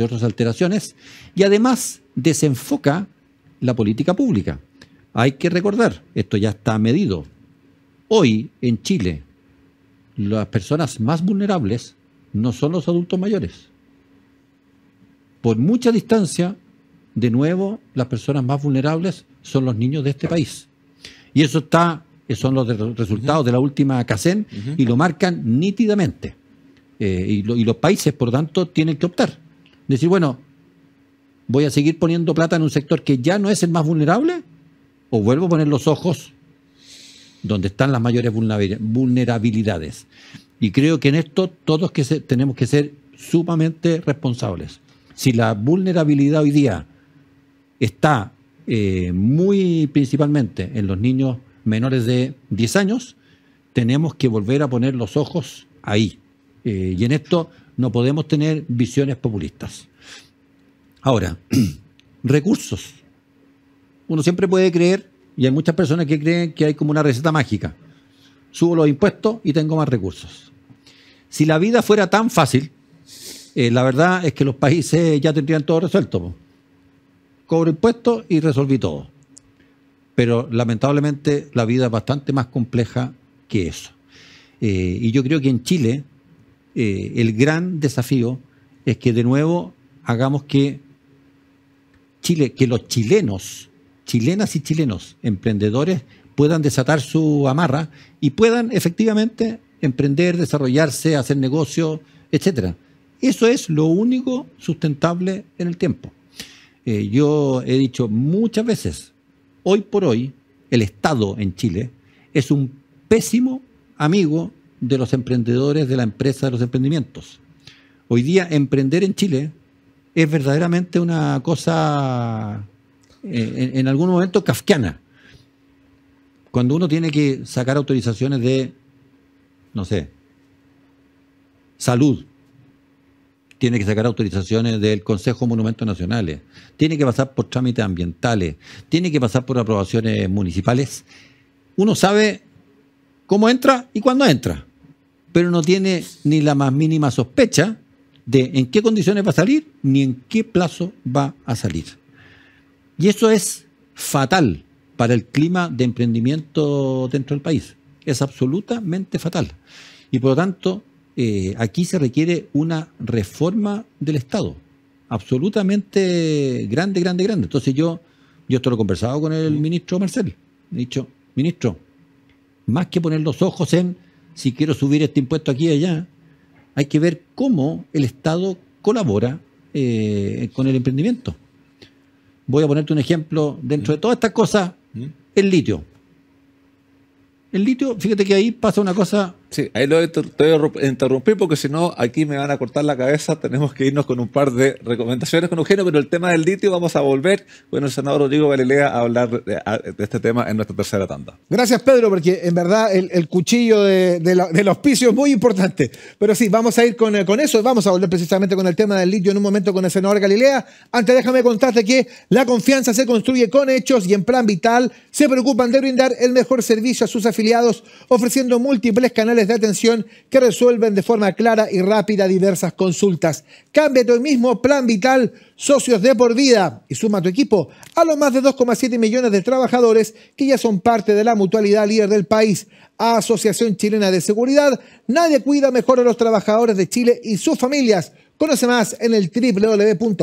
otras alteraciones y además desenfoca la política pública. Hay que recordar, esto ya está medido. Hoy en Chile, las personas más vulnerables no son los adultos mayores, por mucha distancia, de nuevo, las personas más vulnerables son los niños de este país. Y eso está, son los resultados de la última CACEN y lo marcan nítidamente. Eh, y, los países, por tanto, tienen que optar. Decir, bueno, voy a seguir poniendo plata en un sector que ya no es el más vulnerable o vuelvo a poner los ojos donde están las mayores vulnerabilidades. Y creo que en esto todos tenemos que ser sumamente responsables. Si la vulnerabilidad hoy día está eh, muy principalmente en los niños menores de 10 años, tenemos que volver a poner los ojos ahí. Eh, y en esto no podemos tener visiones populistas. Ahora, recursos. Uno siempre puede creer, y hay muchas personas que creen que hay como una receta mágica. Subo los impuestos y tengo más recursos. Si la vida fuera tan fácil, eh, la verdad es que los países ya tendrían todo resuelto. Cobro impuestos y resolví todo. Pero lamentablemente la vida es bastante más compleja que eso. Eh, y yo creo que en Chile eh, el gran desafío es que de nuevo hagamos que Chile, que los chilenos, chilenas y chilenos, emprendedores, puedan desatar su amarra y puedan efectivamente emprender, desarrollarse, hacer negocio, etcétera. Eso es lo único sustentable en el tiempo. Eh, yo he dicho muchas veces, hoy por hoy, el Estado en Chile es un pésimo amigo de los emprendedores, de la empresa, de los emprendimientos. Hoy día emprender en Chile es verdaderamente una cosa, eh, en, en algún momento, kafkiana. Cuando uno tiene que sacar autorizaciones de, no sé, salud, tiene que sacar autorizaciones del Consejo de Monumentos Nacionales, tiene que pasar por trámites ambientales, tiene que pasar por aprobaciones municipales. Uno sabe cómo entra y cuándo entra, pero no tiene ni la más mínima sospecha de en qué condiciones va a salir ni en qué plazo va a salir. Y eso es fatal para el clima de emprendimiento dentro del país. Es absolutamente fatal. Y por lo tanto, eh, aquí se requiere una reforma del Estado, absolutamente grande, grande, grande. Entonces yo, yo esto lo he conversado con el ministro Marcel, he dicho, ministro, más que poner los ojos en si quiero subir este impuesto aquí y allá, hay que ver cómo el Estado colabora eh, con el emprendimiento. Voy a ponerte un ejemplo dentro de todas estas cosas, el litio. El litio, fíjate que ahí pasa una cosa Sí, ahí lo voy a interrumpir porque si no, aquí me van a cortar la cabeza. Tenemos que irnos con un par de recomendaciones con Eugenio, pero el tema del litio vamos a volver con el senador Rodrigo Galilea a hablar de, este tema en nuestra tercera tanda. Gracias, Pedro, porque en verdad el, cuchillo del auspicio es muy importante. Pero sí, vamos a ir con, eh, con eso. Vamos a volver precisamente con el tema del litio en un momento con el senador Galilea. Antes, déjame contarte que la confianza se construye con hechos y en plan vital se preocupan de brindar el mejor servicio a sus afiliados, ofreciendo múltiples canales de atención que resuelven de forma clara y rápida diversas consultas. Cambia tu mismo Plan Vital Socios de por vida y suma tu equipo a los más de 2,7 millones de trabajadores que ya son parte de la mutualidad líder del país. Asociación Chilena de Seguridad, nadie cuida mejor a los trabajadores de Chile y sus familias. Conoce más en el www.h.cl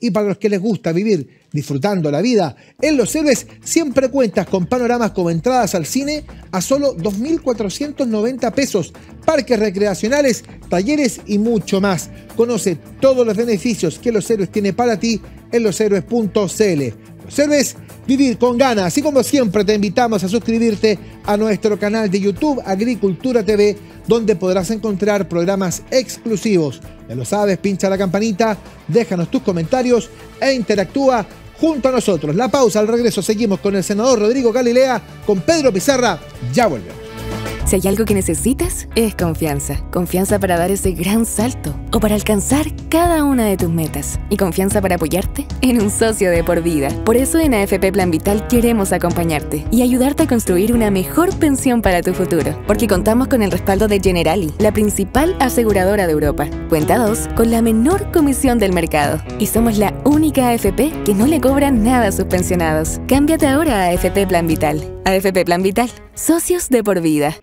y para los que les gusta vivir disfrutando la vida, en Los Héroes siempre cuentas con panoramas como entradas al cine a solo 2.490 pesos, parques recreacionales, talleres y mucho más. Conoce todos los beneficios que Los Héroes tiene para ti en loshéroes.cl. Cero vivir con ganas. Así como siempre te invitamos a suscribirte a nuestro canal de YouTube Agricultura TV, donde podrás encontrar programas exclusivos. Ya lo sabes, pincha la campanita, déjanos tus comentarios e interactúa junto a nosotros. La pausa, al regreso seguimos con el senador Rodrigo Galilea, con Pedro Pizarra. Ya volvemos. Si hay algo que necesitas, es confianza. Confianza para dar ese gran salto o para alcanzar cada una de tus metas. Y confianza para apoyarte en un socio de por vida. Por eso en AFP Plan Vital queremos acompañarte y ayudarte a construir una mejor pensión para tu futuro. Porque contamos con el respaldo de Generali, la principal aseguradora de Europa. Cuenta con la menor comisión del mercado. Y somos la única AFP que no le cobra nada a sus pensionados. Cámbiate ahora a AFP Plan Vital. AFP Plan Vital. Socios de por vida.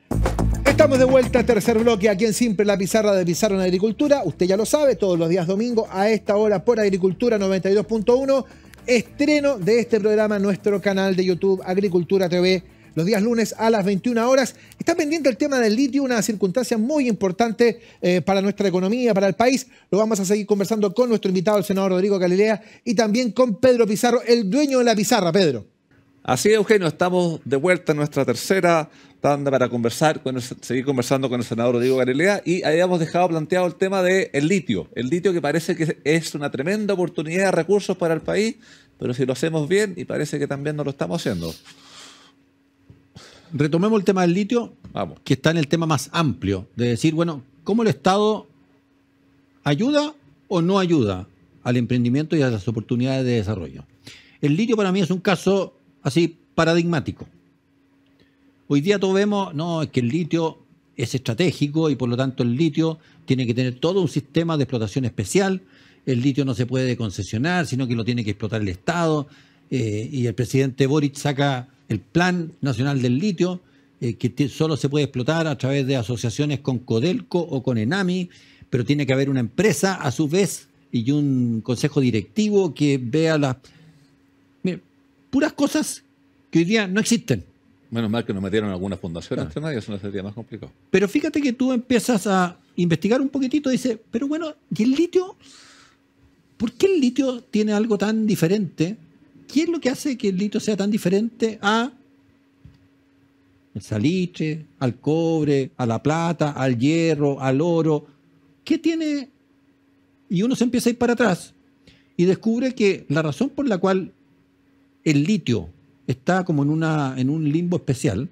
Estamos de vuelta, tercer bloque, aquí en Simple la Pizarra de Pizarro en Agricultura. Usted ya lo sabe, todos los días domingo a esta hora por Agricultura 92.1. Estreno de este programa en nuestro canal de YouTube Agricultura TV los días lunes a las 21 horas. Está pendiente el tema del litio, una circunstancia muy importante eh, para nuestra economía, para el país. Lo vamos a seguir conversando con nuestro invitado, el senador Rodrigo Galilea, y también con Pedro Pizarro, el dueño de la pizarra, Pedro. Así es, Eugenio, estamos de vuelta en nuestra tercera para conversar, seguir conversando con el senador Rodrigo Galilea y habíamos dejado planteado el tema del el litio. El litio que parece que es una tremenda oportunidad de recursos para el país, pero si lo hacemos bien y parece que también no lo estamos haciendo. Retomemos el tema del litio, que está en el tema más amplio, de decir, bueno, ¿cómo el Estado ayuda o no ayuda al emprendimiento y a las oportunidades de desarrollo? El litio para mí es un caso así paradigmático. Hoy día todos vemos, no, es que el litio es estratégico y por lo tanto el litio tiene que tener todo un sistema de explotación especial. El litio no se puede concesionar, sino que lo tiene que explotar el Estado. Eh, y el presidente Boric saca el Plan Nacional del Litio, eh, que solo se puede explotar a través de asociaciones con Codelco o con Enami, pero tiene que haber una empresa a su vez y un consejo directivo que vea las... puras cosas que hoy día no existen. Menos mal que nos metieron en alguna fundación eso no sería más complicado. Pero fíjate que tú empiezas a investigar un poquitito y dices, pero bueno, ¿y el litio? ¿Por qué el litio tiene algo tan diferente? ¿Qué es lo que hace que el litio sea tan diferente a el salitre, al cobre, a la plata, al hierro, al oro? ¿Qué tiene? Y uno se empieza a ir para atrás y descubre que la razón por la cual el litio está como en, una, en un limbo especial,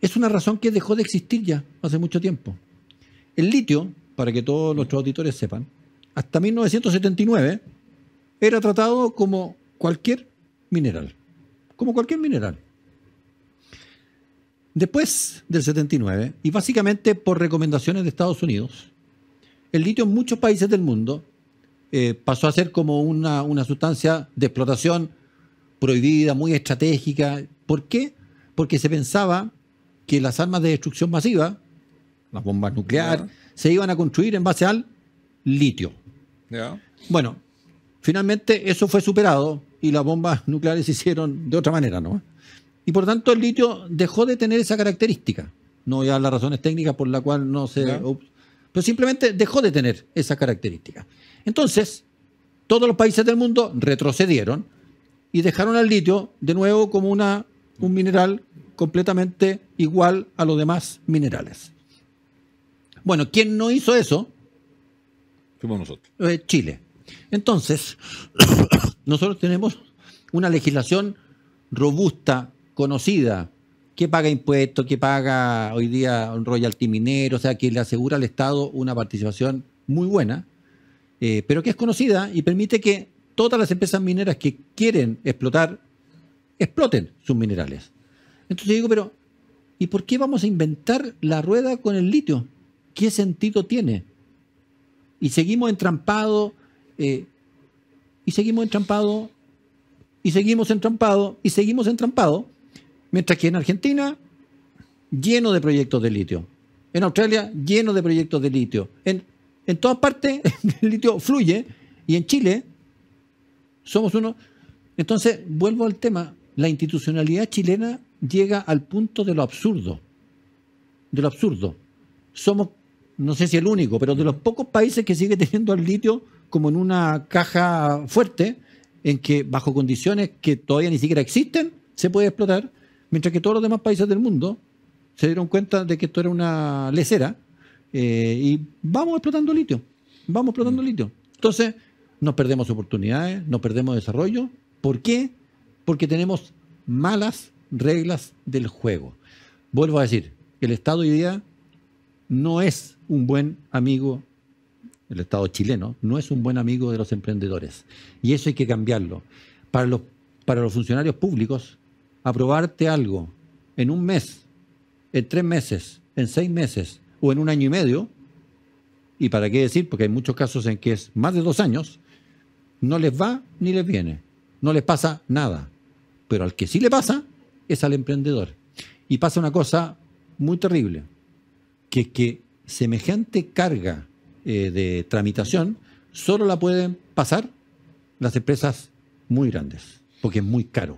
es una razón que dejó de existir ya hace mucho tiempo. El litio, para que todos nuestros auditores sepan, hasta 1979 era tratado como cualquier mineral, como cualquier mineral. Después del 79, y básicamente por recomendaciones de Estados Unidos, el litio en muchos países del mundo eh, pasó a ser como una, una sustancia de explotación prohibida, muy estratégica. ¿Por qué? Porque se pensaba que las armas de destrucción masiva, las bombas nucleares, se iban a construir en base al litio. Bueno, finalmente eso fue superado y las bombas nucleares se hicieron de otra manera, ¿no? Y por tanto el litio dejó de tener esa característica. No voy a las razones técnicas por la cual no se... Pero simplemente dejó de tener esa característica. Entonces, todos los países del mundo retrocedieron y dejaron al litio de nuevo como una, un mineral completamente igual a los demás minerales. Bueno, ¿quién no hizo eso? Fuimos nosotros. Eh, Chile. Entonces, nosotros tenemos una legislación robusta, conocida, que paga impuestos, que paga hoy día un royalty minero, o sea, que le asegura al Estado una participación muy buena, eh, pero que es conocida y permite que todas las empresas mineras que quieren explotar, exploten sus minerales. Entonces yo digo, pero ¿y por qué vamos a inventar la rueda con el litio? ¿Qué sentido tiene? Y seguimos entrampados, eh, y seguimos entrampados, y seguimos entrampados, y seguimos entrampados, mientras que en Argentina, lleno de proyectos de litio. En Australia, lleno de proyectos de litio. En, en todas partes, el litio fluye, y en Chile, somos uno. Entonces, vuelvo al tema. La institucionalidad chilena llega al punto de lo absurdo. De lo absurdo. Somos, no sé si el único, pero de los pocos países que sigue teniendo al litio como en una caja fuerte, en que bajo condiciones que todavía ni siquiera existen, se puede explotar, mientras que todos los demás países del mundo se dieron cuenta de que esto era una lesera eh, y vamos explotando litio, vamos explotando mm. litio. Entonces, no perdemos oportunidades, no perdemos desarrollo. ¿Por qué? Porque tenemos malas reglas del juego. Vuelvo a decir, el Estado hoy día no es un buen amigo, el Estado chileno, no es un buen amigo de los emprendedores. Y eso hay que cambiarlo. Para los, para los funcionarios públicos, aprobarte algo en un mes, en tres meses, en seis meses o en un año y medio, y para qué decir, porque hay muchos casos en que es más de dos años, no les va ni les viene. No les pasa nada. Pero al que sí le pasa es al emprendedor. Y pasa una cosa muy terrible, que que semejante carga eh, de tramitación solo la pueden pasar las empresas muy grandes, porque es muy caro.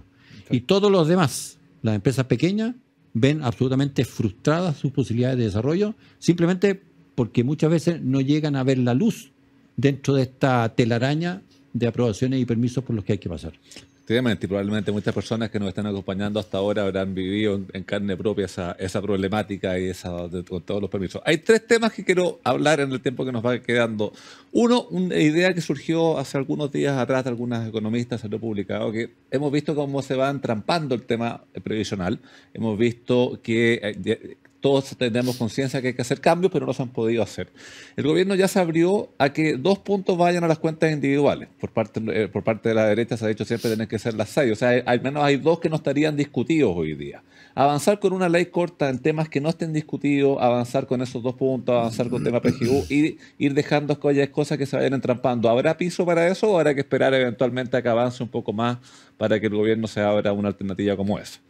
Y todos los demás, las empresas pequeñas, ven absolutamente frustradas sus posibilidades de desarrollo, simplemente porque muchas veces no llegan a ver la luz dentro de esta telaraña de aprobaciones y permisos por los que hay que pasar. Efectivamente, y probablemente muchas personas que nos están acompañando hasta ahora habrán vivido en, carne propia esa, esa problemática y esa con todos los permisos. Hay tres temas que quiero hablar en el tiempo que nos va quedando. Uno, una idea que surgió hace algunos días atrás de algunas economistas, lo publicado, que hemos visto cómo se va entrampando el tema previsional. Hemos visto que eh, todos tenemos conciencia que hay que hacer cambios, pero no se han podido hacer. El gobierno ya se abrió a que dos puntos vayan a las cuentas individuales. Por parte, eh, por parte de la derecha se ha dicho siempre tienen que ser las seis. O sea, al menos hay dos que no estarían discutidos hoy día. Avanzar con una ley corta en temas que no estén discutidos, avanzar con esos dos puntos, avanzar con tema PGU, y ir dejando cosas que se vayan entrampando. ¿Habrá piso para eso o habrá que esperar eventualmente a que avance un poco más para que el gobierno se abra una alternativa como esa?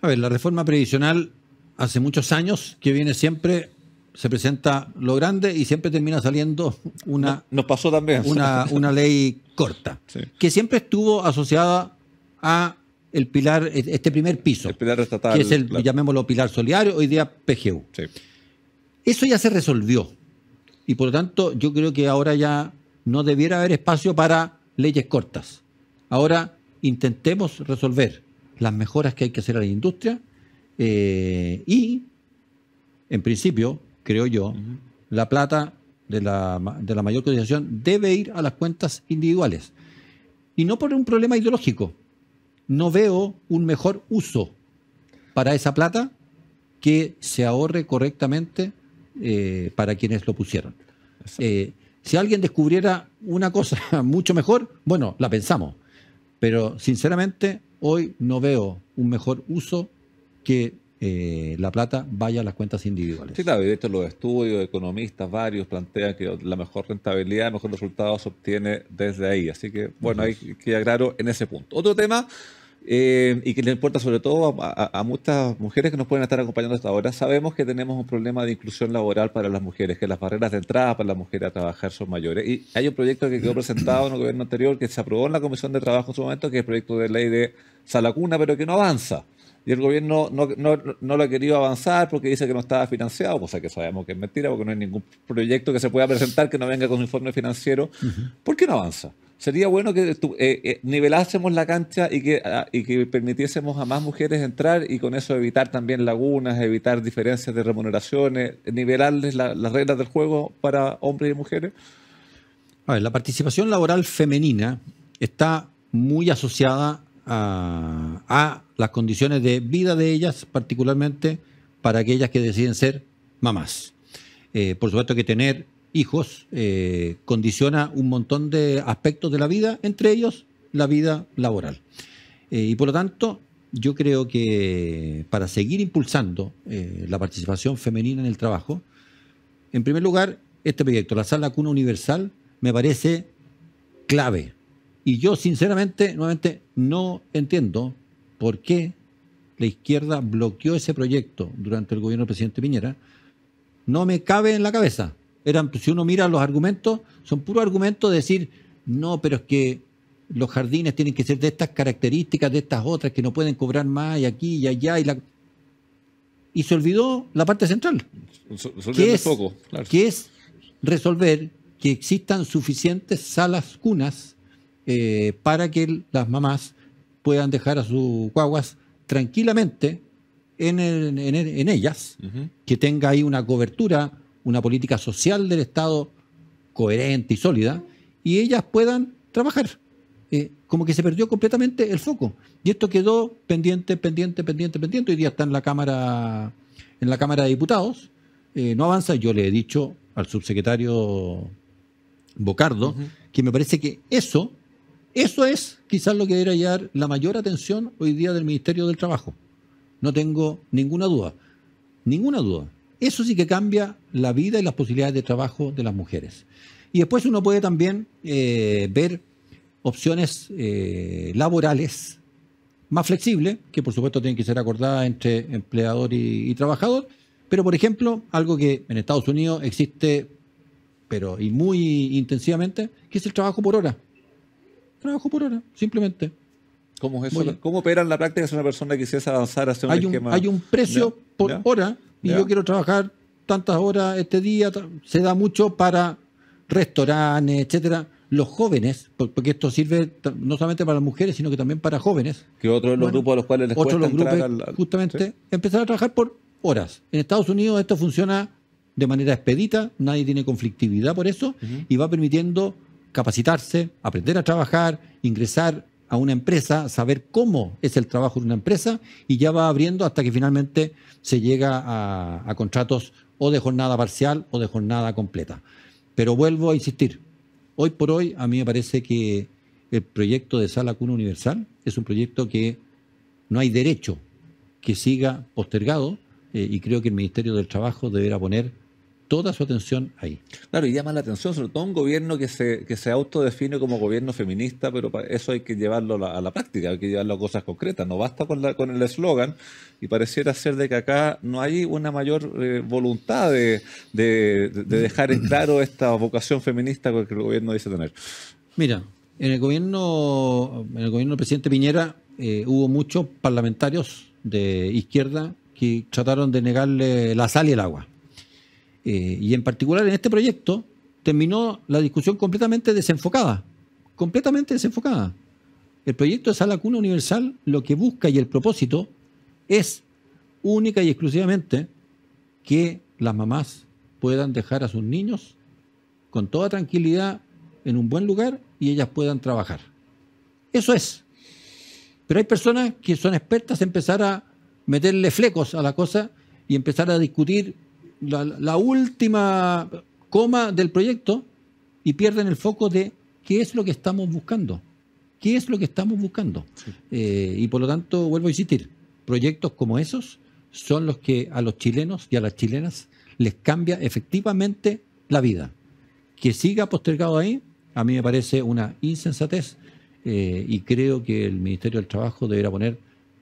A ver, la reforma previsional hace muchos años que viene siempre se presenta lo grande y siempre termina saliendo una, nos pasó también. una, ley corta, que siempre estuvo asociada a el pilar, este primer piso, que es el, llamémoslo, pilar solidario, hoy día PGU. Eso ya se resolvió y por lo tanto yo creo que ahora ya no debiera haber espacio para leyes cortas. Ahora intentemos resolver las mejoras que hay que hacer a la industria eh, y, en principio, creo yo, la plata de la, mayor cotización debe ir a las cuentas individuales. Y no por un problema ideológico. No veo un mejor uso para esa plata que se ahorre correctamente eh, para quienes lo pusieron. Eh, si alguien descubriera una cosa mucho mejor, bueno, la pensamos. Pero sinceramente hoy no veo un mejor uso que eh, la plata vaya a las cuentas individuales. Sí, claro, de hecho los estudios, economistas varios plantean que la mejor rentabilidad, el mejor resultado se obtiene desde ahí. Así que, bueno, hay que aclarar en ese punto. Otro tema eh, y que le importa sobre todo a, muchas mujeres que nos pueden estar acompañando hasta ahora. Sabemos que tenemos un problema de inclusión laboral para las mujeres, que las barreras de entrada para las mujeres a trabajar son mayores. Y hay un proyecto que quedó presentado en el gobierno anterior, que se aprobó en la Comisión de Trabajo en su momento, que es el proyecto de ley de Salacuna, pero que no avanza y el gobierno no, lo ha querido avanzar porque dice que no estaba financiado, cosa que sabemos que es mentira porque no hay ningún proyecto que se pueda presentar que no venga con un informe financiero. ¿Por qué no avanza? sería bueno que eh, eh, nivelásemos la cancha ah, y que, permitiésemos a más mujeres entrar y con eso evitar también lagunas, evitar diferencias de remuneraciones, nivelarles las reglas del juego para hombres y mujeres? A ver, la participación laboral femenina está muy asociada a, las condiciones de vida de ellas, particularmente para aquellas que deciden ser mamás. Eh, por supuesto que tener hijos eh, condiciona un montón de aspectos de la vida, entre ellos la vida laboral. Eh, y por lo tanto, yo creo que para seguir impulsando eh, la participación femenina en el trabajo, en primer lugar, este proyecto, la Sala Cuna Universal, me parece clave. Y yo, sinceramente, nuevamente, no entiendo por qué la izquierda bloqueó ese proyecto durante el gobierno del presidente Piñera. No me cabe en la cabeza si uno mira los argumentos, son puros argumentos de decir, no, pero es que los jardines tienen que ser de estas características, de estas otras, que no pueden cobrar más, y aquí, y allá, y la... Y se olvidó la parte central. Que es, poco, que es resolver que existan suficientes salas cunas eh, para que las mamás puedan dejar a sus guaguas tranquilamente en, ellas, que tenga ahí una cobertura una política social del Estado coherente y sólida, y ellas puedan trabajar. Eh, como que se perdió completamente el foco. Y esto quedó pendiente, pendiente, pendiente, pendiente. Hoy día está en la Cámara, en la cámara de Diputados. Eh, no avanza. Yo le he dicho al subsecretario Bocardo que me parece que eso, eso es quizás lo que debería hallar la mayor atención hoy día del Ministerio del Trabajo. No tengo ninguna duda. Ninguna duda. Eso sí que cambia la vida y las posibilidades de trabajo de las mujeres. Y después uno puede también eh, ver opciones eh, laborales más flexibles, que por supuesto tienen que ser acordadas entre empleador y, y, trabajador, pero por ejemplo, algo que en Estados Unidos existe, pero y muy intensivamente, que es el trabajo por hora. Trabajo por hora, simplemente. ¿Cómo, es ¿Cómo opera en la práctica si una persona quisiese avanzar hacia un un, esquema? Hay un precio por hora y yo quiero trabajar tantas horas este día. Se da mucho para restaurantes, etcétera. Los jóvenes, porque esto sirve no solamente para las mujeres, sino que también para jóvenes. Que otro de los grupos a los cuales les otro cuesta los grupos, justamente, empezar a trabajar por horas. En Estados Unidos esto funciona de manera expedita, nadie tiene conflictividad por eso, y va permitiendo capacitarse, aprender a trabajar, ingresar a una empresa, saber cómo es el trabajo de una empresa y ya va abriendo hasta que finalmente se llega a, contratos o de jornada parcial o de jornada completa. Pero vuelvo a insistir, hoy por hoy a mí me parece que el proyecto de Sala Cuna Universal es un proyecto que no hay derecho que siga postergado eh, y creo que el Ministerio del Trabajo deberá poner toda su atención ahí. Claro, y llama la atención, sobre todo un gobierno que se, que se autodefine como gobierno feminista, pero eso hay que llevarlo a la, práctica, hay que llevarlo a cosas concretas. No basta con, con el eslogan y pareciera ser de que acá no hay una mayor eh, voluntad de, de, dejar en claro esta vocación feminista que el gobierno dice tener. Mira, en el gobierno, en el gobierno del presidente Piñera eh, hubo muchos parlamentarios de izquierda que trataron de negarle la sal y el agua. Eh, y en particular en este proyecto terminó la discusión completamente desenfocada, completamente desenfocada. El proyecto de Sala Cuna Universal lo que busca y el propósito es única y exclusivamente que las mamás puedan dejar a sus niños con toda tranquilidad en un buen lugar y ellas puedan trabajar. Eso es. Pero hay personas que son expertas en empezar a meterle flecos a la cosa y empezar a discutir la, última coma del proyecto y pierden el foco de qué es lo que estamos buscando. ¿Qué es lo que estamos buscando? Eh, y por lo tanto, vuelvo a insistir, proyectos como esos son los que a los chilenos y a las chilenas les cambia efectivamente la vida. Que siga postergado ahí, a mí me parece una insensatez eh, y creo que el Ministerio del Trabajo deberá poner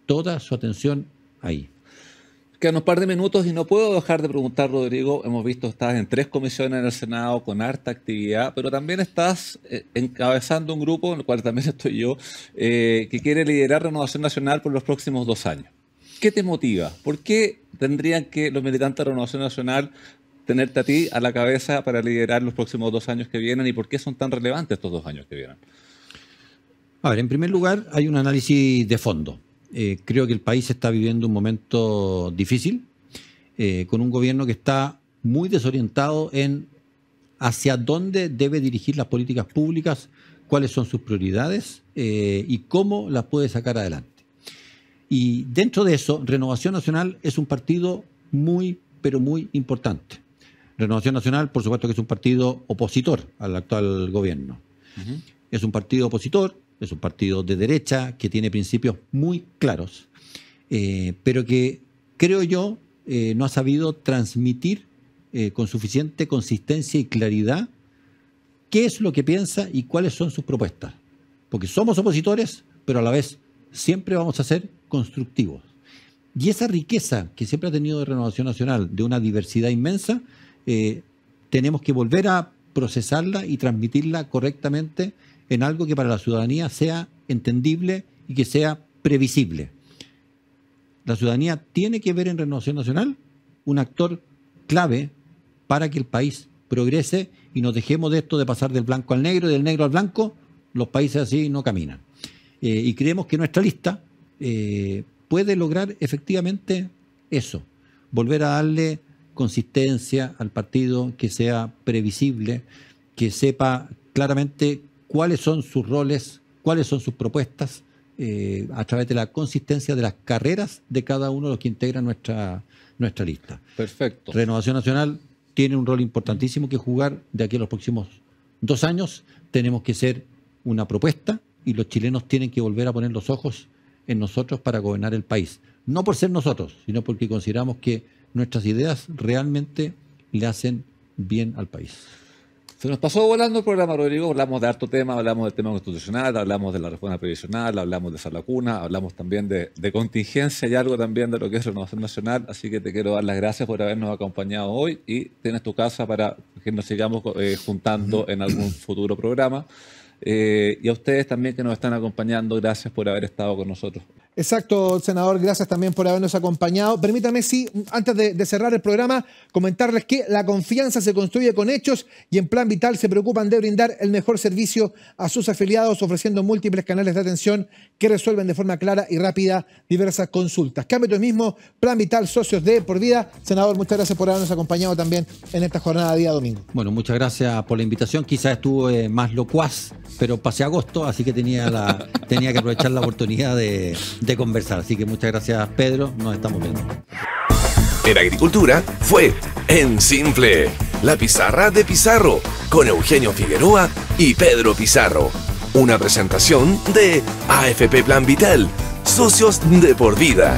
toda su atención ahí. Quedan un par de minutos y no puedo dejar de preguntar, Rodrigo. Hemos visto, que estás en tres comisiones en el Senado con harta actividad, pero también estás eh, encabezando un grupo, en el cual también estoy yo, eh, que quiere liderar Renovación Nacional por los próximos dos años. ¿Qué te motiva? ¿Por qué tendrían que los militantes de Renovación Nacional tenerte a ti a la cabeza para liderar los próximos dos años que vienen y por qué son tan relevantes estos dos años que vienen? A ver, en primer lugar, hay un análisis de fondo. Eh, creo que el país está viviendo un momento difícil, eh, con un gobierno que está muy desorientado en hacia dónde debe dirigir las políticas públicas, cuáles son sus prioridades eh, y cómo las puede sacar adelante. Y dentro de eso, Renovación Nacional es un partido muy, pero muy importante. Renovación Nacional, por supuesto que es un partido opositor al actual gobierno. Es un partido opositor es un partido de derecha que tiene principios muy claros, eh, pero que creo yo eh, no ha sabido transmitir eh, con suficiente consistencia y claridad qué es lo que piensa y cuáles son sus propuestas. Porque somos opositores, pero a la vez siempre vamos a ser constructivos. Y esa riqueza que siempre ha tenido de Renovación Nacional, de una diversidad inmensa, tenemos que volver a procesarla y transmitirla correctamente en algo que para la ciudadanía sea entendible y que sea previsible. La ciudadanía tiene que ver en Renovación Nacional un actor clave para que el país progrese y nos dejemos de esto de pasar del blanco al negro y del negro al blanco, los países así no caminan. Eh, y creemos que nuestra lista eh, puede lograr efectivamente eso, volver a darle consistencia al partido, que sea previsible, que sepa claramente cuáles son sus roles, cuáles son sus propuestas eh, a través de la consistencia de las carreras de cada uno de los que integran nuestra, nuestra lista. Perfecto. Renovación Nacional tiene un rol importantísimo que jugar de aquí a los próximos dos años. Tenemos que ser una propuesta y los chilenos tienen que volver a poner los ojos en nosotros para gobernar el país. No por ser nosotros, sino porque consideramos que nuestras ideas realmente le hacen bien al país. Se nos pasó volando el programa, Rodrigo. Hablamos de harto tema, hablamos del tema constitucional, hablamos de la reforma previsional, hablamos de esa lacuna, hablamos también de, contingencia y algo también de lo que es renovación nacional. Así que te quiero dar las gracias por habernos acompañado hoy y tienes tu casa para que nos sigamos eh, juntando en algún futuro programa. Eh, y a ustedes también que nos están acompañando, gracias por haber estado con nosotros. Exacto, senador, gracias también por habernos acompañado. Permítame, sí, antes de, cerrar el programa, comentarles que la confianza se construye con hechos y en Plan Vital se preocupan de brindar el mejor servicio a sus afiliados, ofreciendo múltiples canales de atención que resuelven de forma clara y rápida diversas consultas. Cambio tú mismo, Plan Vital, socios de Por Vida. Senador, muchas gracias por habernos acompañado también en esta jornada de día domingo. Bueno, muchas gracias por la invitación. Quizás estuve eh, más locuaz, pero pasé agosto, así que tenía, la, tenía que aprovechar la oportunidad de de conversar. Así que muchas gracias, Pedro. Nos estamos viendo. En Agricultura fue En Simple, la pizarra de Pizarro, con Eugenio Figueroa y Pedro Pizarro. Una presentación de AFP Plan Vital, socios de por vida.